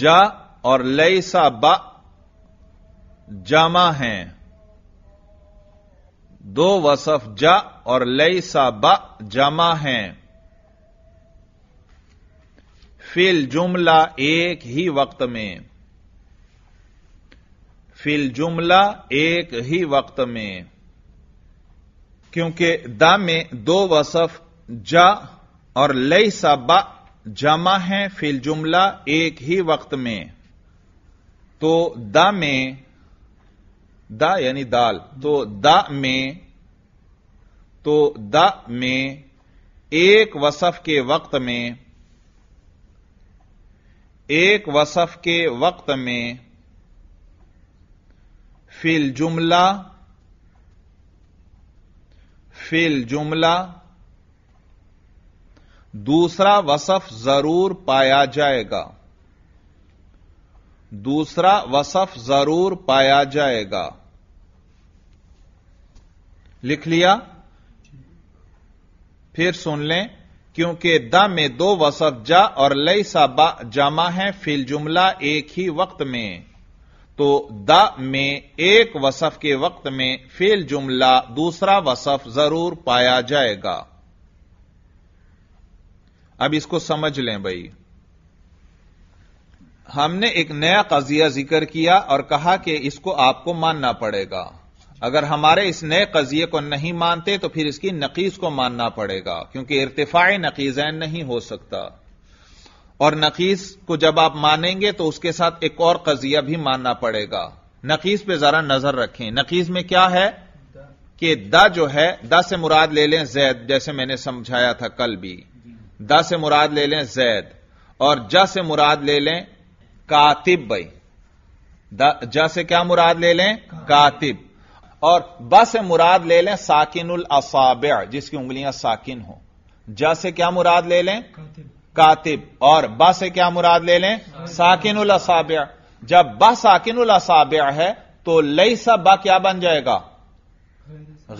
जा और लैसा बा जामा हैं दो वसफ जा और लैसा बा जामा हैं फिल जुमला एक ही वक्त में फिल जुमला एक ही वक्त में क्योंकि दा में दो वसफ जा और लई सबा जमा है फिल जुमला एक ही वक्त में तो दा में दा यानी दाल तो दा में तो दा में एक वसफ के वक्त में एक वसफ के वक्त में फिल जुमला फिल जुमला दूसरा वसफ जरूर पाया जाएगा दूसरा वसफ जरूर पाया जाएगा लिख लिया फिर सुन लें क्योंकि द में दो वसत जा और लई सा जामा है फिल जुमला एक ही वक्त में तो द में एक वसफ के वक्त में फेल जुमला दूसरा वसफ जरूर पाया जाएगा अब इसको समझ लें भाई हमने एक नया कजिया जिक्र किया और कहा कि इसको आपको मानना पड़ेगा अगर हमारे इस नए कजिए को नहीं मानते तो फिर इसकी नकीज को मानना पड़ेगा क्योंकि इर्तफा नकीजैन नहीं हो सकता और नकीस को जब आप मानेंगे तो उसके साथ एक और कजिया भी मानना पड़ेगा नकीस पे जरा नजर रखें नकीस में क्या है कि द जो है द से मुराद ले लें जैद जैसे मैंने समझाया था कल भी द से मुराद ले लें जैद और ज से मुराद ले लें कातिब भाई ज से क्या मुराद ले लें कातिब और ब से मुराद ले लें साकिनुल असाब्य जिसकी उंगलियां साकिन हो ज से क्या मुराद ले लें कातिब और ब से क्या मुराद ले लें साकिनुल असाब्य जब ब साकिनुल असाब्य है तो लई सा ब क्या बन जाएगा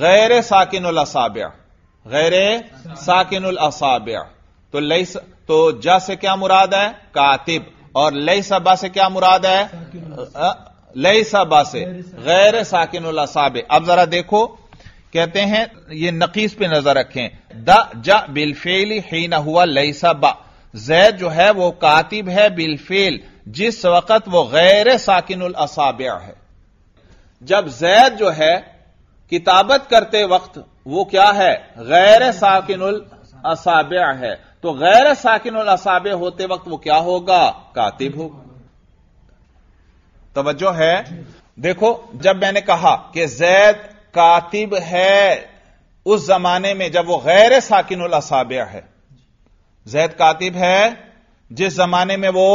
गैर साकिनुल असाब्य गैर साकिनुल असाब्य तो लई तो ज से क्या मुराद है कातिब और लई सबा से क्या मुराद है लई साबा से गैर साकिन साबे अब जरा देखो कहते हैं ये नकीस पे नजर रखें द जा बिलफेल ही न हुआ लई साबा जैद जो है वो कातिब है बिलफेल जिस वक्त वो गैर साकिन असाब्या है जब जैद जो है किताबत करते वक्त वो क्या है गैर साकिन असाब्या है तो गैर साकिन असाब होते वक्त वो क्या होगा कातिब होगा तवज्जो है देखो जब मैंने कहा कि जैद कातिब है उस जमाने में जब वो गैर साकिन असाबिया है जैद कातिब है जिस जमाने में वो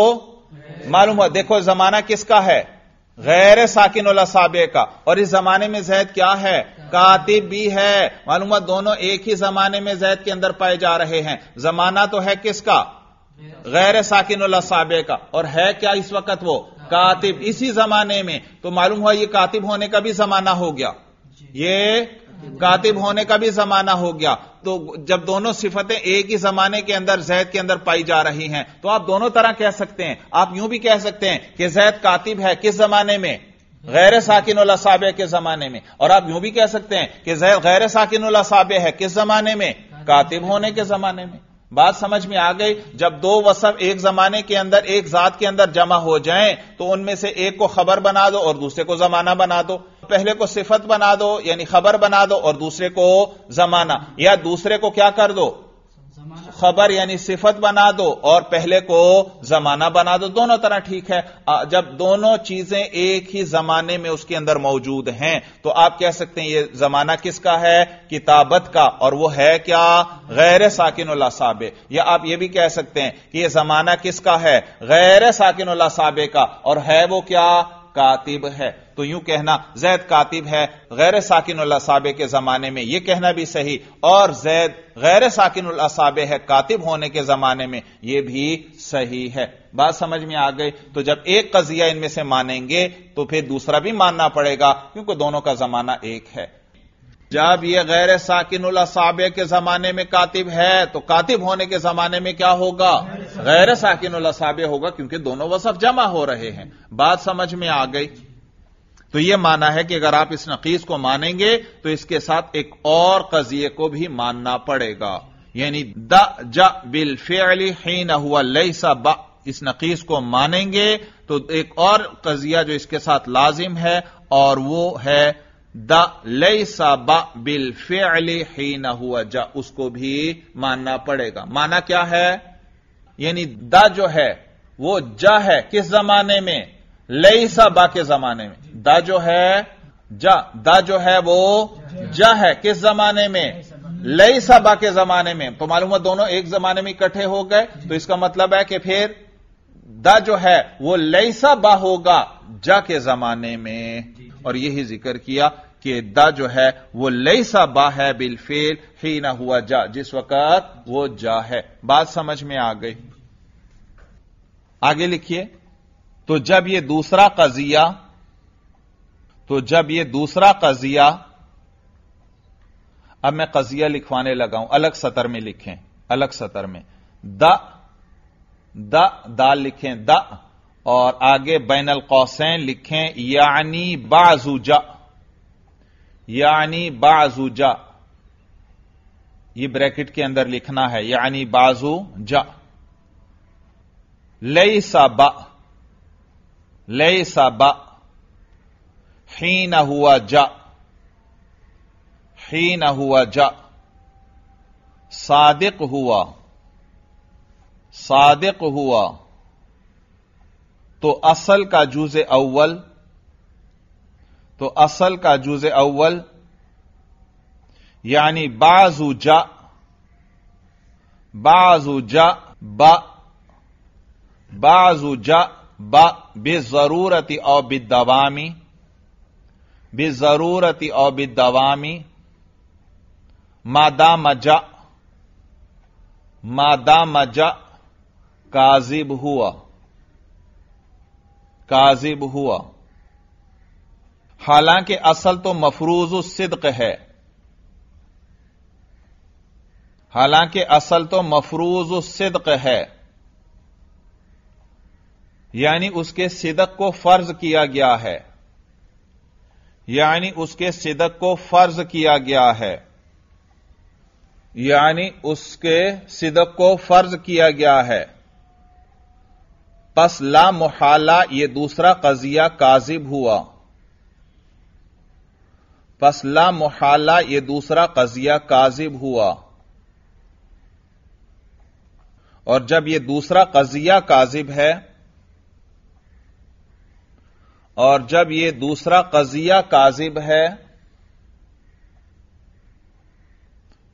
मालूम हुआ देखो जमाना किसका है गैर साकिन असाबे का और इस जमाने में जैद क्या है कातिब भी है मालूम दोनों एक ही जमाने में जैद के अंदर पाए जा रहे हैं जमाना तो है किसका गैर साकिन असाबे का और है क्या इस वक्त वो कातिब इसी जमाने में तो मालूम हुआ ये कातिब होने का भी जमाना हो गया ये कातिब होने का भी जमाना हो गया तो जब दोनों सिफतें एक ही जमाने के अंदर जैद के अंदर पाई जा रही हैं तो आप दोनों तरह कह सकते हैं आप यूं भी कह सकते हैं कि जैद कातिब है किस जमाने में गैर साकिन साबे के जमाने में और आप यूं भी कह सकते हैं कि जैद गैर साकिन साबे है किस जमाने में कातिब होने के जमाने में बात समझ में आ गई जब दो वसफ एक जमाने के अंदर एक जात के अंदर जमा हो जाएं तो उनमें से एक को खबर बना दो और दूसरे को जमाना बना दो पहले को सिफत बना दो यानी खबर बना दो और दूसरे को जमाना या दूसरे को क्या कर दो खबर यानी सिफत बना दो और पहले को जमाना बना दो दोनों तरह ठीक है जब दोनों चीजें एक ही जमाने में उसके अंदर मौजूद हैं तो आप कह सकते हैं ये जमाना किसका है किताबत का और वो है क्या गैर साकिन साबे या आप ये भी कह सकते हैं कि यह जमाना किसका है गैर साकिन साबे का और है वो क्या कातिब है तो यूं कहना जैद कातिब है गैर साकिन साबे के जमाने में यह कहना भी सही और जैद गैर साकिन साबे है कातिब होने के जमाने में यह भी सही है बात समझ में आ गई तो जब एक कजिया इनमें से मानेंगे तो फिर दूसरा भी मानना पड़ेगा क्योंकि दोनों का जमाना एक है जब यह गैर साकिन साबिया के जमाने में कातिब है तो कातिब होने के जमाने में क्या होगा गैर साकिन साबिया होगा क्योंकि दोनों वसफ जमा हो रहे हैं बात समझ में आ गई तो यह माना है कि अगर आप इस नकीस को मानेंगे तो इसके साथ एक और कजिए को भी मानना पड़ेगा यानी द ज बिल फेली ही न हुआ लई सा इस नकीस को मानेंगे तो एक और कजिया जो इसके साथ लाजिम है और वो है द लई सा बिल फेल ही न हुआ जा उसको भी मानना पड़ेगा माना क्या है यानी द जो है वो जा है किस जमाने में लई सा बा के जमाने में द जो है जा द जो है वो जा है किस जमाने में लई सबा के जमाने में तो मालूम है दोनों एक जमाने में इकट्ठे हो गए तो इसका मतलब है कि फिर द जो है वो लई सा बा होगा जा के जमाने में और यही जिक्र किया कि दा जो है वो सा बा है बिलफेल ही ना हुआ जा जिस वक्त वो जा है बात समझ में आ गई आगे लिखिए तो जब ये दूसरा कजिया तो जब ये दूसरा कजिया अब मैं कजिया लिखवाने लगा हूं अलग सतर में लिखें अलग सतर में द दा, दाल लिखें द और आगे बैनल कौसैन लिखें यानी बाजूजा यानी बाजूजा ये ब्रैकेट के अंदर लिखना है यानी बाजू जा लई सा बा लई सा बा ही न हुआ जा ही न हुआ जा सादिक हुआ सादिक हुआ तो असल का जूज अव्वल तो असल का जूज अव्वल यानी बाजू जा बाजू जा बा बाजू जा बा बेजरूरती औ बिदवामी जरूरत औ बिदवामी मादा मजा मादा मजा काजिब हुआ काजिब हुआ हालांकि असल तो मफरूज सिद्क है हालांकि असल तो मफरूज सिद्क है यानी उसके सिदक को फर्ज किया गया है यानी उसके सिदक को फर्ज किया गया है यानी उसके सिदक को फर्ज किया गया है पस ला मुहाला यह दूसरा कजिया काजिब हुआ पस ला मुहाला यह दूसरा कजिया काजिब हुआ और जब यह दूसरा कजिया काजिब है और जब यह दूसरा कजिया काजिब है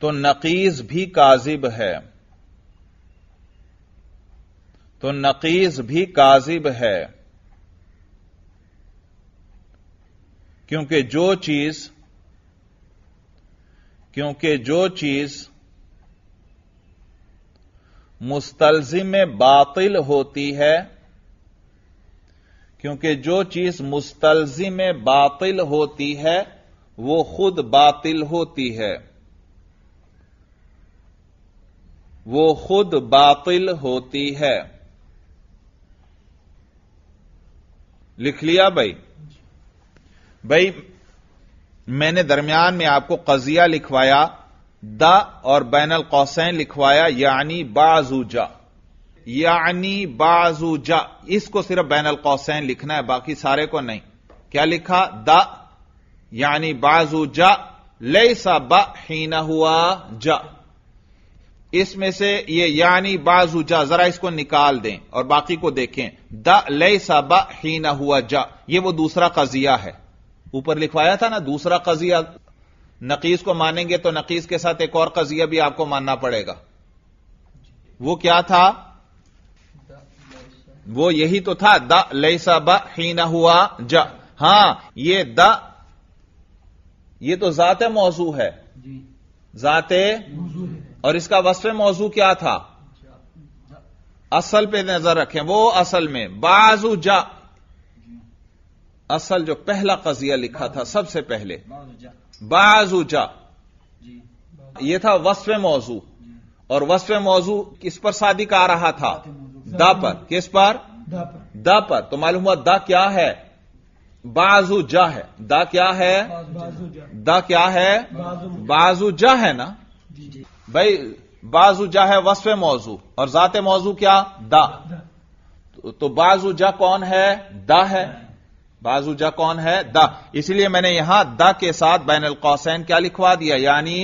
तो नकीज भी काजिब है तो नकीज भी काजिब है क्योंकि जो चीज क्योंकि जो चीज मुस्तलजिम बातिल होती है क्योंकि जो चीज मुस्तलजिम बातिल होती है वो खुद बातिल होती है वो खुद बातिल होती है लिख लिया भाई भाई मैंने दरमियान में आपको कजिया लिखवाया द और बैनल कौसैन लिखवाया यानी बाजूजा यानी बाजूजा इसको सिर्फ बैनल कौसैन लिखना है बाकी सारे को नहीं क्या लिखा द यानी बाजूजा ले सा हीना हुआ जा इसमें से ये यानी बाजू जा जरा इसको निकाल दें और बाकी को देखें द ले साबा ही ना हुआ जा ये वो दूसरा कजिया है ऊपर लिखवाया था ना दूसरा कजिया नकीस को मानेंगे तो नकीस के साथ एक और कजिया भी आपको मानना पड़ेगा वो क्या था वो यही तो था द ले साबा ही ना हुआ जा हां ये द ये तो जाते मौजू है जाते और इसका वसफ मौजू क्या था असल पे नजर रखें वो असल में बाजू जा असल जो पहला कजिया लिखा था सबसे पहले बाजू जा यह था वसफ मौजू और वसफ मौजू किस पर सादिक आ रहा था द पर किस पर द पर तो मालूम हुआ द क्या है बाजू जा है द क्या है द क्या है बाजू जा है ना भाई बाजू जा है वसफ मौजू और जात मौजू क्या दा तो, तो बाजू जा कौन है दा है बाजू जा कौन है दा इसलिए मैंने यहां दा के साथ बैन कौसैन क्या लिखवा दिया यानी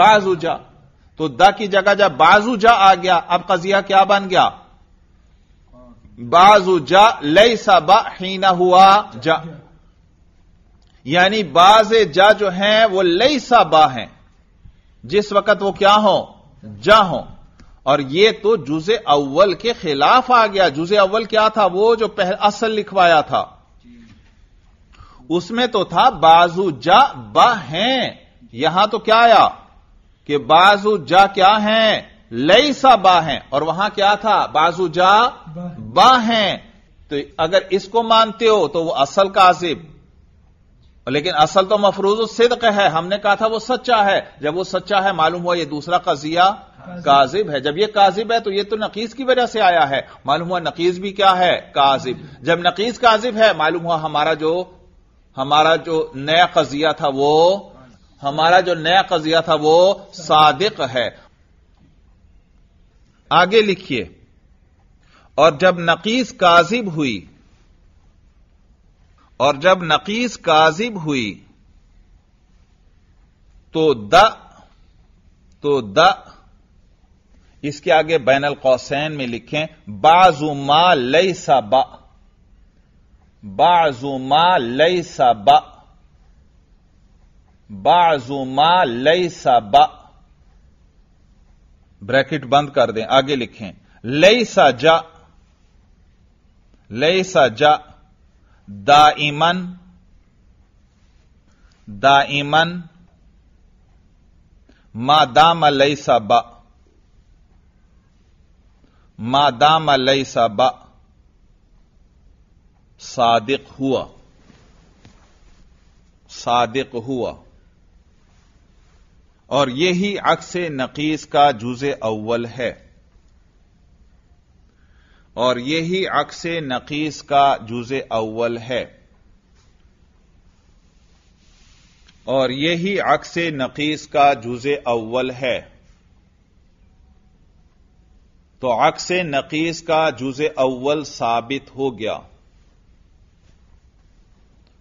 बाजू जा तो दा की जगह जब बाजू जा आ गया अब कजिया क्या बन गया बाजू जा लई सबा हीना हुआ जा यानी बाज जा जो हैं वो लई बा हैं जिस वक्त वो क्या हो जा हो और ये तो जुजे अव्वल के खिलाफ आ गया जुजे अव्वल क्या था वो जो पहले असल लिखवाया था उसमें तो था बाजू जा बा हैं यहां तो क्या आया कि बाजू जा क्या हैं लई सा बा हैं और वहां क्या था बाजू जा बा हैं तो अगर इसको मानते हो तो वो असल का आजिब लेकिन असल तो मफरूज सिद्क है हमने कहा था वो सच्चा है जब वो सच्चा है मालूम हुआ ये दूसरा कजिया काजिब है जब ये काजिब है तो ये तो नकीस की वजह से आया है मालूम हुआ नकीज भी क्या है काजिब जब नकीस काजिब है मालूम हुआ हमारा जो हमारा जो नया कजिया था वो हमारा जो नया कजिया था वो सादिक है आगे लिखिए और जब नकीस काजिब हुई और जब नकीस काजिब हुई तो द तो द इसके आगे बैनल कौसैन में लिखें बाजुमा लई सबा बाजुमा लई सबा बाजुमा लई सा ब्रैकेट बंद कर दें आगे लिखें लई सा जा लई सा जा दाइमन दाइमन मा दाम लई सब मा दाम लई सब सादिक हुआ सादिक हुआ और यही अक्स नकीस का जुज अव्वल है और यही अक्स नकीस का जुज अव्वल है और यही अक्स नकीस का जुज अव्वल है तो अक्स नकीस का जुज अव्वल साबित हो गया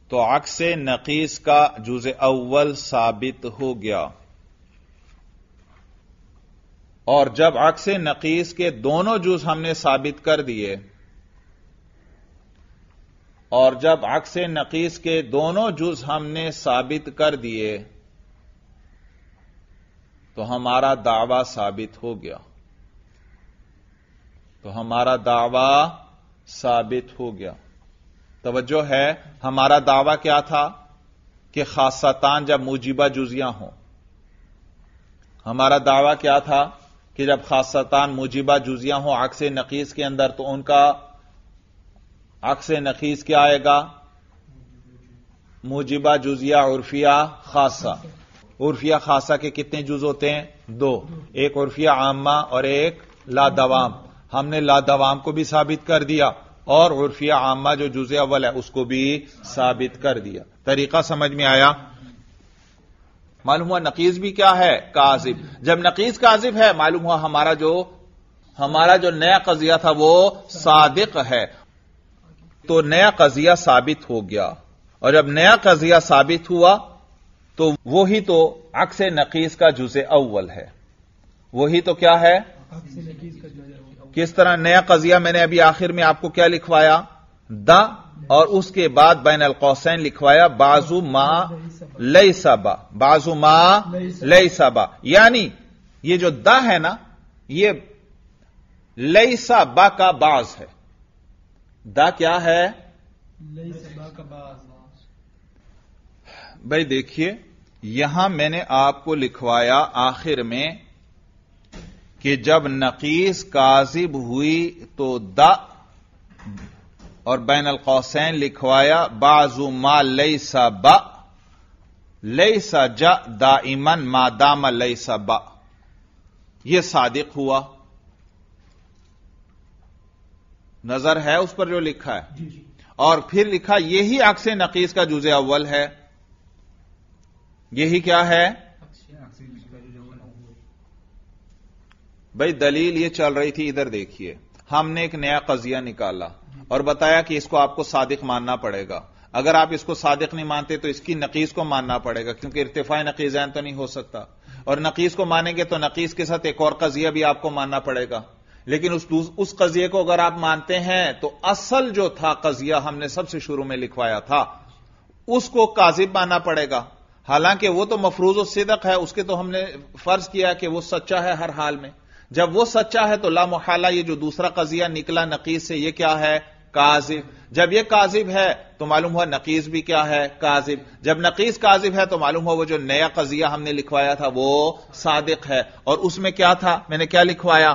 तो अक्स नकीस का जुज अव्वल साबित हो गया और जब अक्स नकीस के दोनों जूस हमने साबित कर दिए और जब अक्स नकीस के दोनों जुज हमने साबित कर दिए तो हमारा दावा साबित हो गया तो हमारा दावा साबित हो गया तोज्जो है हमारा दावा क्या था कि खासतान जब मुजीबा जुजियां हों हमारा दावा क्या था कि जब खासतान मुजिबा जुजिया हो अक्स नकीस के अंदर तो उनका अक्स नकीस क्या आएगा मुजिबा जुजिया उर्फिया खासा उर्फिया खासा के कितने जुज होते हैं दो एक उर्फिया आमा और एक लादवाम हमने लादवाम को भी साबित कर दिया और उर्फिया आमा जो जुजे अव्वल है उसको भी साबित कर दिया तरीका समझ में आया मालूम हुआ नकीज भी क्या है काजिब जब नकीज काजिब है मालूम हुआ हमारा जो हमारा जो नया कजिया था वो सादिक है तो नया कजिया साबित हो गया और जब नया कजिया साबित हुआ तो वही तो अक्स नकीज का जुजे अव्वल है वही तो क्या है किस तरह नया कजिया मैंने अभी आखिर में आपको क्या लिखवाया द और उसके बाद बैन अलकौसैन लिखवाया बाजू मा लई सबा बाजू मा लई सबा यानी ये जो द है ना ये लई सबा का बाज है द क्या है भाई देखिए यहां मैंने आपको लिखवाया आखिर में कि जब नकीस काजिब हुई तो द और बैन अलकौसैन लिखवाया बाजू मा लई सा बा लई सा जा इमन मा दामा लई सा बा यह सादिक हुआ नजर है उस पर जो लिखा है और फिर लिखा यही अक्स नकीस का जुजे अव्वल है यही क्या है भाई दलील ये चल रही थी इधर देखिए हमने एक नया कजिया निकाला और बताया कि इसको आपको सादिक मानना पड़ेगा अगर आप इसको सादिक नहीं मानते तो इसकी नकीस को मानना पड़ेगा क्योंकि इरतफाई नकीजैन तो नहीं हो सकता और नकीस को मानेंगे तो नकीस के साथ एक और कजिया भी आपको मानना पड़ेगा लेकिन उस उस कजिए को अगर आप मानते हैं तो असल जो था कजिया हमने सबसे शुरू में लिखवाया था उसको काजिब मानना पड़ेगा हालांकि वो तो मफरूज सिदक है उसके तो हमने फर्ज किया कि वो सच्चा है हर हाल में जब वो सच्चा है तो लामोहला ये जो दूसरा कजिया निकला नकीस से ये क्या है काजिब जब यह काजिब है तो मालूम हुआ नकीस भी क्या है काजिब जब नकीस काजिब है तो मालूम हुआ वो जो नया कजिया हमने लिखवाया था वो सादिक है और उसमें क्या था मैंने क्या लिखवाया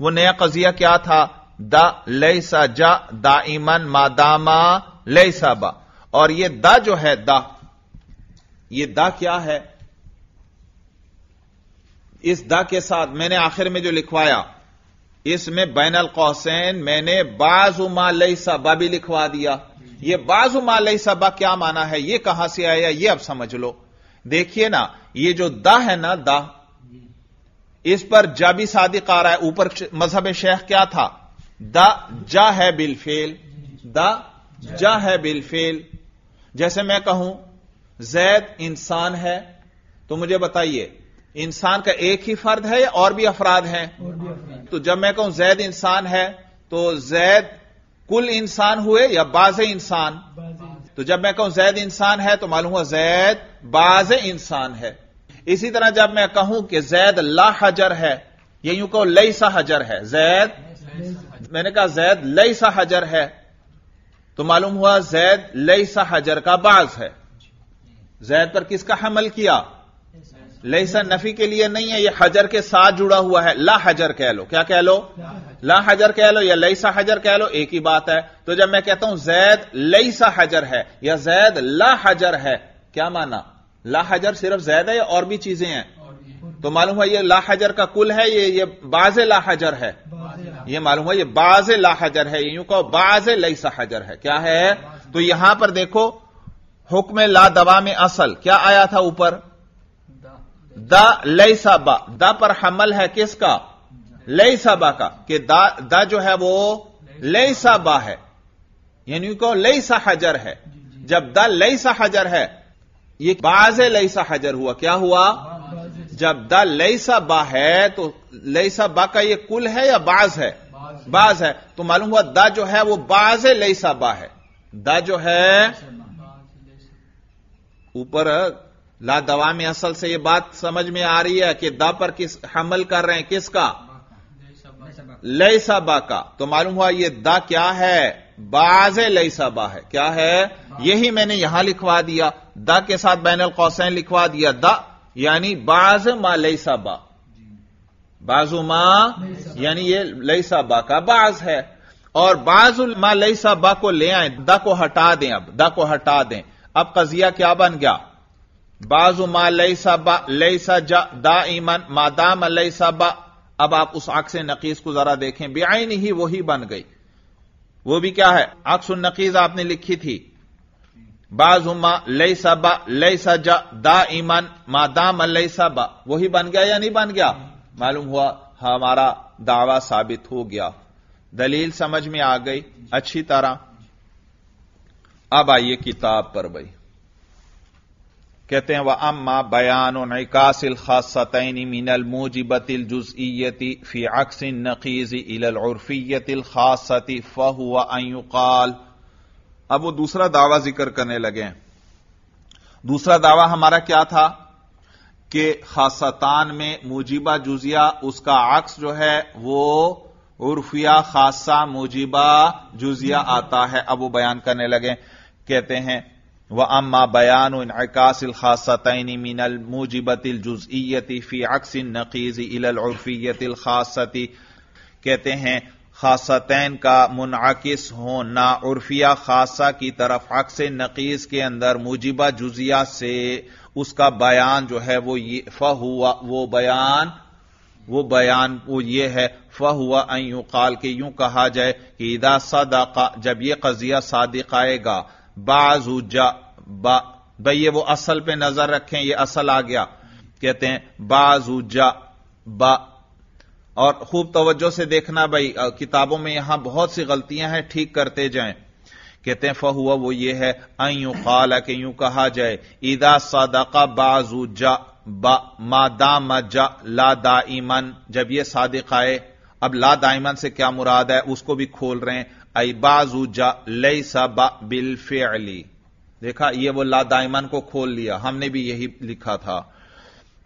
वो नया कजिया क्या था द लई सा जा दाइमन मादामा लई साबा और ये द जो है द ये द क्या है इस द के साथ मैंने आखिर में जो लिखवाया इसमें बैनल कौसैन मैंने बाजू मालई सबा भी लिखवा दिया ये बाजू मालई सबा क्या माना है ये कहां से आया ये अब समझ लो देखिए ना ये जो दा है ना दा इस पर जाबी सादिक आ रहा है ऊपर मजहब शेख क्या था द जा है बिलफेल द जा है बिलफेल जैसे मैं कहूं जैद इंसान है तो मुझे बताइए इंसान का एक ही फर्द है या और भी अफराद हैं तो जब मैं कहूं जैद इंसान है तो जैद कुल इंसान हुए या बाज इंसान तो जब मैं कहूं जैद इंसान है तो मालूम हुआ जैद बाज इंसान है इसी तरह जब मैं कहूं कि जैद ला हजर है ये यूं कहो लई सा हजर है जैद मैंने कहा जैद लई सा हजर है तो मालूम हुआ जैद लई सा हजर का बाज है जैद पर किसका हमल किया लईसा नफी के लिए नहीं है यह हजर के साथ जुड़ा हुआ है ला हजर कह लो क्या कह लो ला हजर कह लो या लईसा हजर कह लो एक ही बात है तो जब मैं कहता हूं जैद लईसा हजर है या जैद ला हजर है क्या माना ला हजर सिर्फ जैद है या और भी चीजें हैं तो मालूम हुआ ये ला हजर का कुल है ये ये बाज ला हजर है ये मालूम हुआ ये बाज ला हजर है यूं कहो बाज लईसा हजर है क्या है तो यहां पर देखो हुक्म ला दवा में असल क्या आया था ऊपर द लई साबा द पर हमल है किसका लई साबा का कि द जो है वो लई साबा है यानी को लई सा हजर है जब द लई सा हजर है ये बाज लई सा हजर हुआ क्या हुआ जब द लई सा बा है तो लई सा बा का ये कुल है या बाज है बाज है तो मालूम हुआ द जो है वो बाज लई सा बा है द जो है ऊपर ला दवा में असल से ये बात समझ में आ रही है कि द पर किस हमल कर रहे हैं किसका लई साबा का तो मालूम हुआ ये द क्या है बाज लई साबा है क्या है यही मैंने यहां लिखवा दिया द के साथ बैनल कौसैन लिखवा दिया द यानी बाज मा लई साबा बाजू मा यानी ये लई साबा का बाज है और बाजुल मा लई साबा को ले आए द को हटा दें अब द को हटा दें अब कजिया क्या बन गया बाजु मा लई सबा लई सा दा ईमन दाम लई सबा अब आप उस अक्स नकीस को जरा देखें बेआईन ही वही बन गई वो भी क्या है अक्स नकीज आपने लिखी थी बाजुमा लई सबा लई सजा दा ईमन दाम लई साबा वही बन गया या नहीं बन गया मालूम हुआ हमारा दावा साबित हो गया दलील समझ में आ गई अच्छी तरह अब आइए किताब पर भाई कहते हैं वह अम्मा बयान नकासिल खासतैन मिनल मूजिबतिल जुजइयती फी अक्सिन नकीज इलफ़ीयतिल खासति फ़हुआ अयुकाल अब वो दूसरा दावा जिक्र करने लगे हैं दूसरा दावा हमारा क्या था कि खासतान में मुजीबा जुजिया उसका अक्स जो है वो उर्फिया खासा मुजीबा जुजिया आता है अब वो बयान करने लगे कहते हैं व अम्मा बयान इनकासिल खासतनी मिनल मुजिबतिल जुज़ीयती फ़ी अक्सिन नकीज़ इलफ़ीयतिल खासती कहते हैं खासतैन का हो ना उर्फिया खासा की तरफ अक्स नकीज के अंदर मुजिबा जुजिया से उसका बयान जो है वो ये फहुआ वो बयान वो बयान वो ये है फहुआ अयुकाल के यूं कहा जाए कि इदा सदाका जब ये कजिया सादिक आएगा बाजू जा बा भाई ये वो असल पे नजर रखें ये असल आ गया कहते हैं बाजू जा बा और खूब तवज्जो से देखना भाई किताबों में यहां बहुत सी गलतियां हैं ठीक करते जाएं कहते हैं फहुआ वो ये है अयू खाल के यूं कहा जाए ईदा सादाका बाजू जा बा मादाम जा ला दाइमन जब ये सादिक आए अब ला दाइमन से क्या मुराद है उसको भी खोल रहे हैं आई बाजू जा लई सा बा बिल देखा ये वो ला दायमन को खोल लिया हमने भी यही लिखा था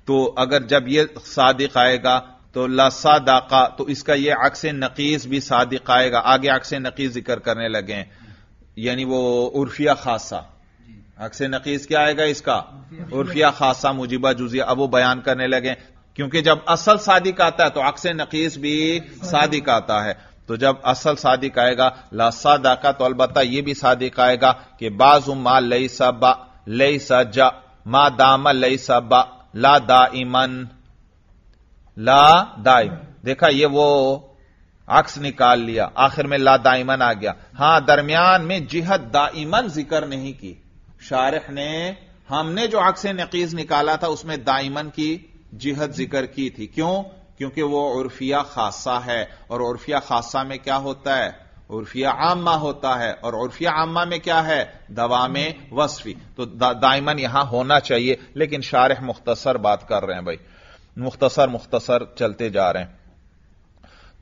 तो अगर जब ये सादिक आएगा तो लसादाका तो इसका ये अक्स नकीस भी सादिक आएगा आगे अक्स नकीस जिक्र करने लगे यानी वो उर्फिया खासा अक्स नकीस क्या आएगा इसका उर्फिया खासा मुजिबा जुजिया अब वो बयान करने लगे क्योंकि जब असल सादिक आता है तो अक्स नकीस भी सादिक आता है तो जब असल सादिक आएगा लसादा का तो अलबत् यह भी सादिक आएगा कि बाजू मा लई सबा लई जा मा दाम लई सबा ला दाइमन ला दाइम देखा ये वो अक्स निकाल लिया आखिर में ला दाइमन आ गया हां दरमियान में जिहद दाइमन जिक्र नहीं की शारख ने हमने जो अक्स नकीज निकाला था उसमें दाइमन की जिहद जिक्र की थी क्यों क्योंकि वह उर्फिया खासा है और उर्फिया खासा में क्या होता है उर्फिया आमा होता है और उर्फिया आमा में क्या है दवा में वसफी तो दा, दायमन यहां होना चाहिए लेकिन शारह मुख्तसर बात कर रहे हैं भाई मुख्तसर मुख्तसर चलते जा रहे हैं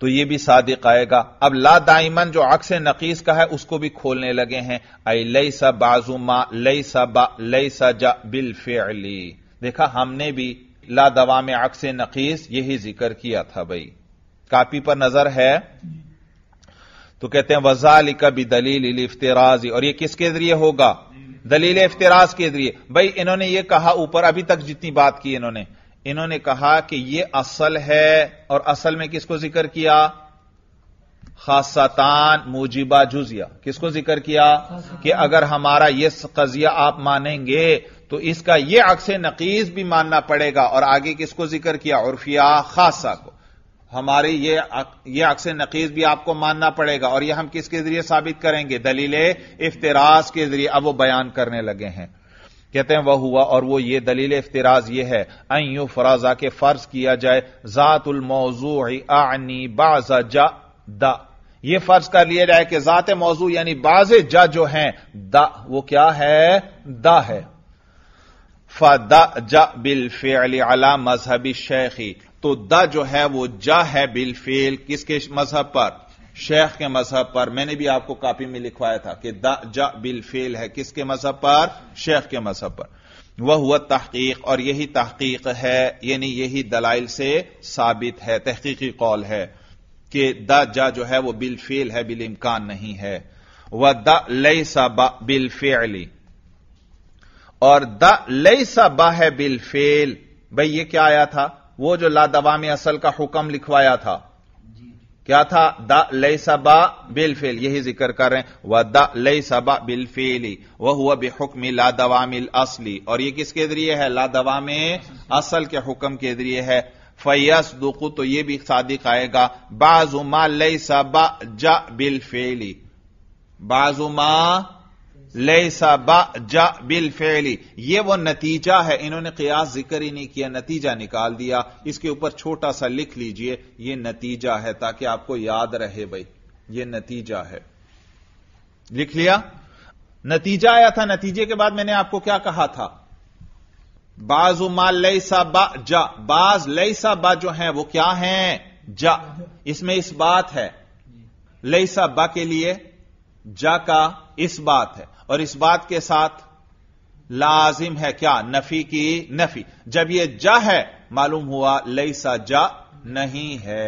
तो यह भी सादिक आएगा अब ला दाइमन जो अक्स नकीस का है उसको भी खोलने लगे हैं आई लई सा बाजुमा लई सा बा लई सा जा बिल फेली देखा हमने भी ला दवा में अक्स नकीस यही जिक्र किया था भाई कापी पर नजर है तो कहते हैं वजाल कभी दलील इफ्तराज और ये किसके जरिए होगा दलील इफ्तराज के जरिए भाई इन्होंने ये कहा ऊपर अभी तक जितनी बात की इन्होंने इन्होंने कहा कि ये असल है और असल में किसको जिक्र किया खासतान मुजिबा जुजिया किसको जिक्र किया कि अगर हमारा ये कजिया आप मानेंगे तो इसका यह अक्स नकीज भी मानना पड़ेगा और आगे किसको जिक्र किया उर्फिया खासा को हमारे ये ये अक्स नकीज भी आपको मानना पड़ेगा और यह हम किसके जरिए साबित करेंगे दलील इफ्तराज के जरिए अब वो बयान करने लगे हैं कहते हैं वह हुआ और वो ये दलील इफ्तराज ये है अयू यू फराजा के फर्ज किया जाए जातुल मौजू आनी बाजा जा द ये फर्ज कर लिया जाए कि जात मौजू यानी बाजे जा जो हैं द वो क्या है द है फा ज बिल फेल अला मजहबी शेखी तो द जो है वो जा है बिल फेल किसके मजहब पर शेख के मजहब पर मैंने भी आपको कॉपी में लिखवाया था कि द जा बिल फेल है किसके मजहब पर शेख के मजहब पर वह हुआ तहकीक और यही तहकीक है यानी यही दलाइल से साबित है तहकीकी कौल है कि द जा जो है वह बिल फेल है बिल इम्कान नहीं है वह द लई सा बिल फेली और द लई बाह बिल फेल भाई ये क्या आया था वो जो लादवाम असल का हुक्म लिखवाया था क्या था द लई सबा बिल फेल यही जिक्र कर रहे हैं वह द लई सबा बिल फेली वह हुआ बेहुक्म मिल असली और यह किसके जरिए है लादवाम असल के हुक्म के जरिए है फैस दुकू तो यह भी सादिक आएगा बाजुमा लई सबा जा बिल फेली बाजुमा लेसा बा जा बिल फेली ये वो नतीजा है इन्होंने कयास जिक्र ही नहीं किया नतीजा निकाल दिया इसके ऊपर छोटा सा लिख लीजिए यह नतीजा है ताकि आपको याद रहे भाई यह नतीजा है लिख लिया नतीजा आया था नतीजे के बाद मैंने आपको क्या कहा था बाज उमा लईसा बा जा बाज लेसा बा जो है वो क्या है जा इसमें इस बात है लेसा बा के लिए जा का इस बात है और इस बात के साथ लाजिम है क्या नफी की नफी जब यह जा है मालूम हुआ लई सा जा नहीं है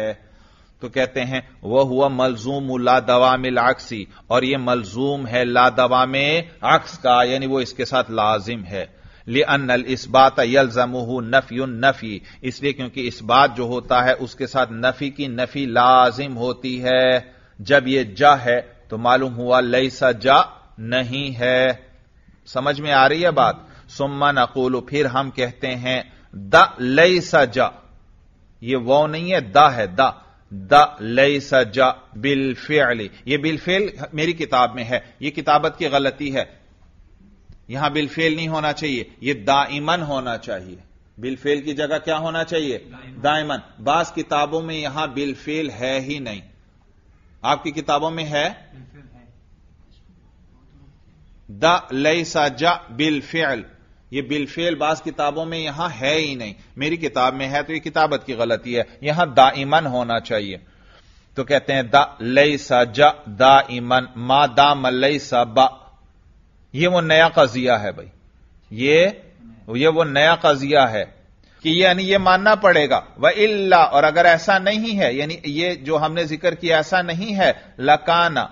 तो कहते हैं वह हुआ मलजूम ला दवा में लाक्सी और यह मलजूम है ला दवा में अक्स का यानी वो इसके साथ लाजिम है ले अनल इस बात यलजमू नफी नफी इसलिए क्योंकि इस बात जो होता है उसके साथ नफी की नफी लाजिम होती है जब यह जा है तो मालूम हुआ लई सा जा नहीं है समझ में आ रही है बात सुम्मा नकूल फिर हम कहते हैं द लई सजा यह ये वो नहीं है द है द द लई सा बिलफेली ये बिलफेल मेरी किताब में है यह किताबत की गलती है यहां बिलफेल नहीं होना चाहिए यह दाइमन होना चाहिए बिलफेल की जगह क्या होना चाहिए दाइमन बास किताबों में यहां बिलफेल है ही नहीं आपकी किताबों में है द लई सा जा बिल फेल ये बिलफेल बास किताबों में यहां है ही नहीं मेरी किताब में है तो ये किताबत की गलती है यहां दाइमन होना चाहिए तो कहते हैं द लई सा जा दाइमन मा दा मई सा बा यह वो नया कजिया है भाई ये ये वो नया कजिया है कि यानी ये मानना पड़ेगा वह इल्ला और अगर ऐसा नहीं है यानी ये जो हमने जिक्र किया ऐसा नहीं है लकाना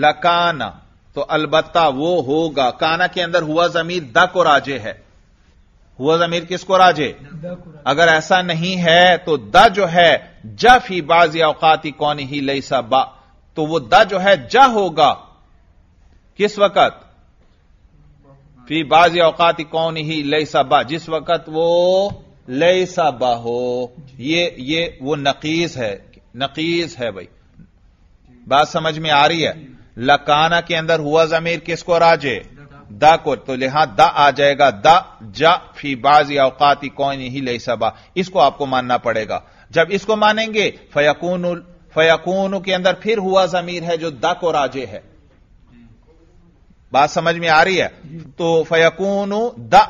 लकाना तो अलबत्ता वो होगा काना के अंदर हुआ जमीर द को राजे है हुआ जमीर किसको राजे अगर ऐसा नहीं है तो द जो है जफ ही बाज अवकाती कौन ही लई सा बा तो वो द जो है ज होगा किस वक्त फी बाज अवकाती कौन ही लई सा बा जिस वक्त वो लई सा बा हो ये ये वो नकीस है नकीस है भाई बात समझ में आ रही है लकाना के अंदर हुआ जमीर किसको राजे द को तो लिहा द आ जाएगा द जा फी बाजी अवकाती कौन ही ले सबा इसको आपको मानना पड़ेगा जब इसको मानेंगे फयाकून फयाकून के अंदर फिर हुआ जमीर है जो द को राजे है बात समझ में आ रही है तो फयाकून द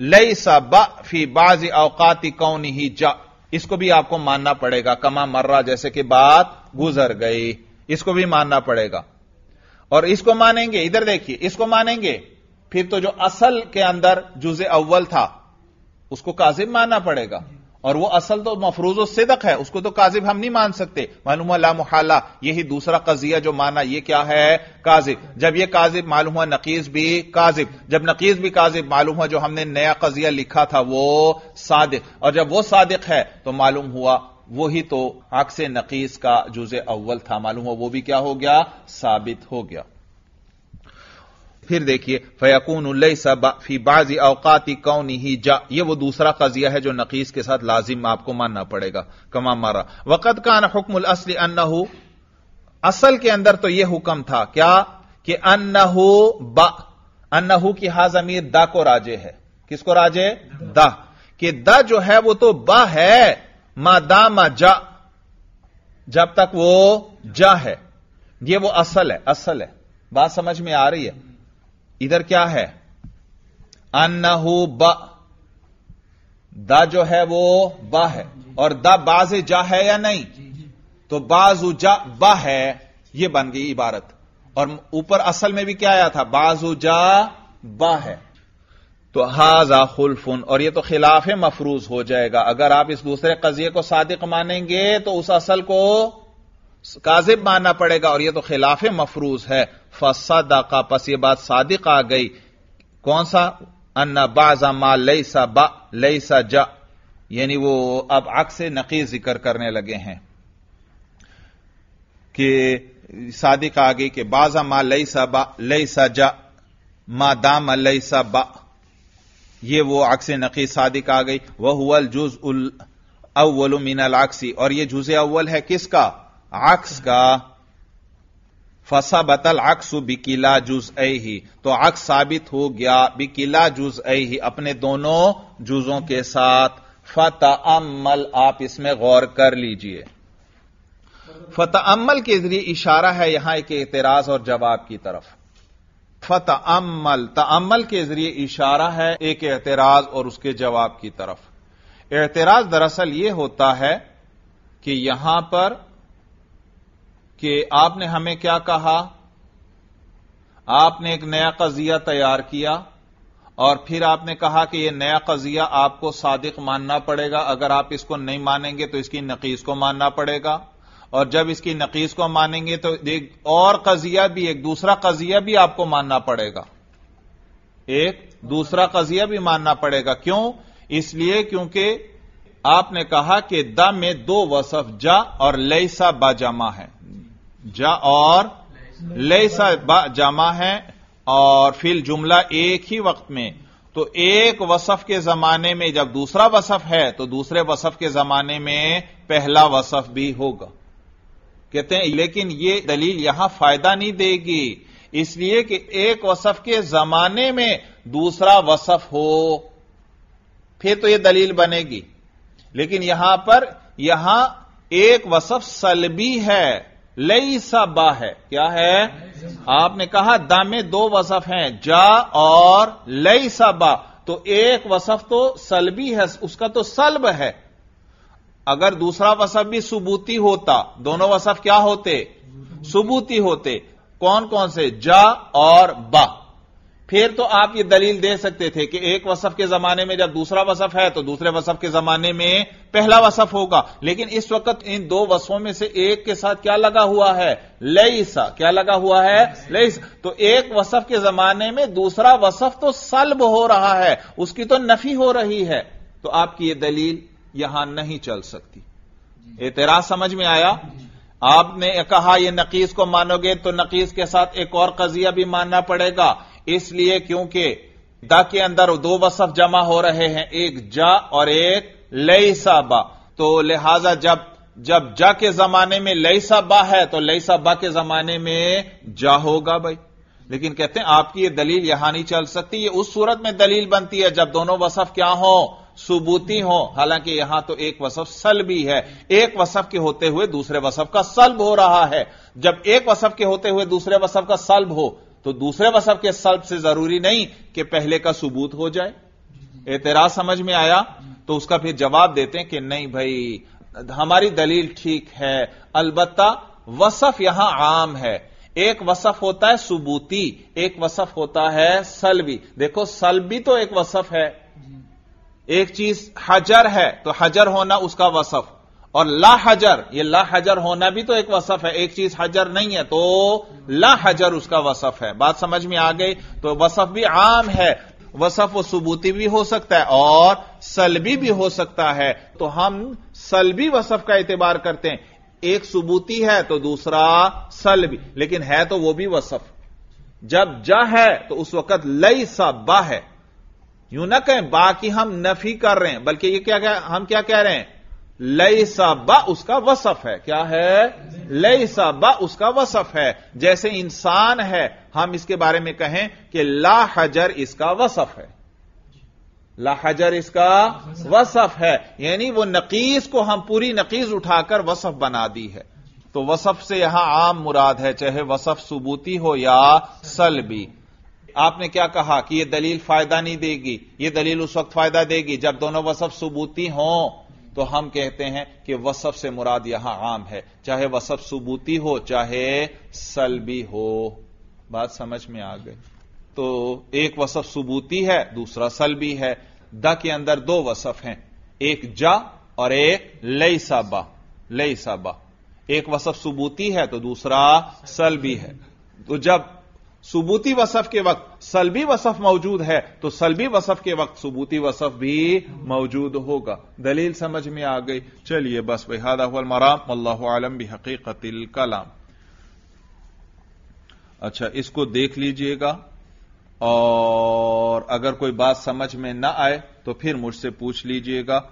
लई सबा फी बाजी अवकाती कौन ही जा इसको भी आपको मानना पड़ेगा कमा मर्रा जैसे कि बात गुजर गई इसको भी मानना पड़ेगा और इसको मानेंगे इधर देखिए इसको मानेंगे फिर तो जो असल के अंदर जुज अव्वल था उसको काजिब मानना पड़ेगा और वो असल तो मफरूज सिदक है उसको तो काजिब हम नहीं मान सकते मालूम ला मुहाला यही दूसरा कजिया जो माना यह क्या है काजिब जब यह काजिब मालूम हुआ नकीस भी काजिब जब नकीस भी काजिब मालूम हुआ जो हमने नया कजिया लिखा था वो सादिक और जब वो सादिक है तो मालूम हुआ वही तो अक्स नकीस का जुज अव्वल था मालूम हो वो भी क्या हो गया साबित हो गया फिर देखिए फयकून फी बाजी अवकाती कौन ही जा ये वो दूसरा कजिया है जो नकीस के साथ लाजिम आपको मानना पड़ेगा कमा मारा वक़द का ना हुक्म असली अन्न असल के अंदर तो यह हुक्म था क्या कि अन्न बा की हाज अमीर दा को राजे है किसको राजे दा कि दा जो है वो तो बा है मादामा जा जब तक वो जा है ये वो असल है असल है बात समझ में आ रही है इधर क्या है अन्नहू ब दा जो है वो बा है और दा बाजे जा है या नहीं तो बाजू जा बा है ये बन गई इबारत और ऊपर असल में भी क्या आया था बाजू जा बा है तो हाजा खुल्फुन और यह तो खिलाफ मफरूज हो जाएगा अगर आप इस दूसरे कजिए को सादिक मानेंगे तो उस असल को काजिब मानना पड़ेगा और यह तो खिलाफ मफरूज है फसदा का पस ये बात सादिक आ गई कौन सा अन्ना बाजा मा लई सा बा लई सा जा यानी वो अब से नकी जिक्र करने लगे हैं कि सादिक आ गई कि बाजा मा लई सा बा लई सा जा मा दाम लई सा बा ये वो अक्स नकी सादिक आ गई वह हुआ जुज उल अव्वल मिनल आक्सी और ये जुज अव्वल है किसका आक्स का फसा बतल अक्स बिकिला जुज ही तो अक्स साबित हो गया बिकिला जुज ही अपने दोनों जुजों के साथ अमल आप इसमें गौर कर लीजिए अमल के जरिए इशारा है यहां एक एतराज और जवाब की तरफ फतअमल तमल के जरिए इशारा है एक एतराज और उसके जवाब की तरफ एतराज दरअसल यह होता है कि यहां पर कि आपने हमें क्या कहा आपने एक नया कजिया तैयार किया और फिर आपने कहा कि यह नया कजिया आपको सादिक मानना पड़ेगा अगर आप इसको नहीं मानेंगे तो इसकी नकीस को मानना पड़ेगा और जब इसकी नकीस को मानेंगे तो एक और कजिया भी एक दूसरा कजिया भी आपको मानना पड़ेगा एक दूसरा कजिया भी मानना पड़ेगा क्यों इसलिए क्योंकि आपने कहा कि द में दो वसफ जा और लईसा जमा है जा और लईसा जमा है और फिल जुमला एक ही वक्त में तो एक वसफ के जमाने में जब दूसरा वसफ है तो दूसरे वसफ के जमाने में पहला वसफ भी होगा कहते हैं लेकिन ये दलील यहां फायदा नहीं देगी इसलिए कि एक वसफ के जमाने में दूसरा वसफ हो फिर तो यह दलील बनेगी लेकिन यहां पर यहां एक वसफ सलबी है लई सबा है क्या है आपने कहा दा में दो वसफ हैं जा और लई सबा तो एक वसफ तो सलबी है उसका तो सलब है अगर दूसरा वसफ भी सुबूती होता दोनों वसफ क्या होते सुबूती होते कौन कौन से जा और बा फिर तो आप ये दलील दे सकते थे कि एक वसफ के जमाने में जब दूसरा वसफ है तो दूसरे वसफ के जमाने में पहला वसफ होगा लेकिन इस वक्त इन दो वसफों में से एक के साथ क्या लगा हुआ है लईसा क्या लगा हुआ है लईस तो एक वसफ के जमाने में दूसरा वसफ तो सल्ब हो रहा है उसकी तो नफी हो रही है तो आपकी ये दलील यहां नहीं चल सकती एतराज समझ में आया आपने कहा यह नकीस को मानोगे तो नकीस के साथ एक और कजिया भी मानना पड़ेगा इसलिए क्योंकि द के अंदर दो वसफ जमा हो रहे हैं एक जा और एक लई साबा तो लिहाजा जब जब जा के जमाने में लई साबा है तो लई साबा के जमाने में जा होगा भाई लेकिन कहते हैं आपकी यह दलील यहां नहीं चल सकती ये उस सूरत में दलील बनती है जब दोनों वसफ क्या हो सबूती हो हालांकि यहां तो एक वसफ सल भी है एक वसफ के होते हुए दूसरे वसफ का सल्ब हो रहा है जब एक वसफ के होते हुए दूसरे वसफ का सल्ब हो तो दूसरे वसफ के सल्ब से जरूरी नहीं कि पहले का सबूत हो जाए एतराज समझ में आया तो उसका फिर जवाब देते हैं कि नहीं भाई हमारी दलील ठीक है अलबत्ता वसफ यहां आम है एक वसफ होता है सुबूती एक वसफ होता है सलबी देखो सलबी तो एक वसफ है एक चीज हजर है तो हजर होना उसका वसफ और ला हजर ये ला हजर होना भी तो एक वसफ है एक चीज हजर नहीं है तो ला हजर उसका वसफ है बात समझ में आ गई तो वसफ भी आम है वसफ व सबूती भी हो सकता है और सलबी भी हो सकता है तो हम सलबी वसफ का एतबार करते हैं एक सबूती है तो दूसरा सलबी लेकिन है तो वो भी वसफ जब जा है तो उस वक्त लई सा बा है यूं ना कहें बाकी हम नफी कर रहे हैं बल्कि ये क्या कह हम क्या कह रहे हैं लई साबा उसका वसफ है क्या है लई साबा उसका वसफ है जैसे इंसान है हम इसके बारे में कहें कि ला हजर इसका वसफ है ला हजर इसका वसफ है यानी वो नकीस को हम पूरी नकीस उठाकर वसफ बना दी है तो वसफ से यहां आम मुराद है चाहे वसफ सबूती हो या सलबी आपने क्या कहा कि यह दलील फायदा नहीं देगी यह दलील उस वक्त फायदा देगी जब दोनों वसफ सबूती हो तो हम कहते हैं कि वसफ से मुराद यहां आम है चाहे वसफ सबूती हो चाहे सलबी हो बात समझ में आ गई तो एक वसफ सबूती है दूसरा सलबी है द के अंदर दो वसफ हैं एक जा और एक लई साबा लई साबा एक वसफ सबूती है तो दूसरा सलबी है तो जब सबूती वसफ के वक्त सलबी वसफ मौजूद है तो सलबी वसफ के वक्त सबूती वसफ भी मौजूद होगा दलील समझ में आ गई चलिए बस बेहदा मराम अल्लाह आलम भी हकीकतिल कलाम अच्छा इसको देख लीजिएगा और अगर कोई बात समझ में ना आए तो फिर मुझसे पूछ लीजिएगा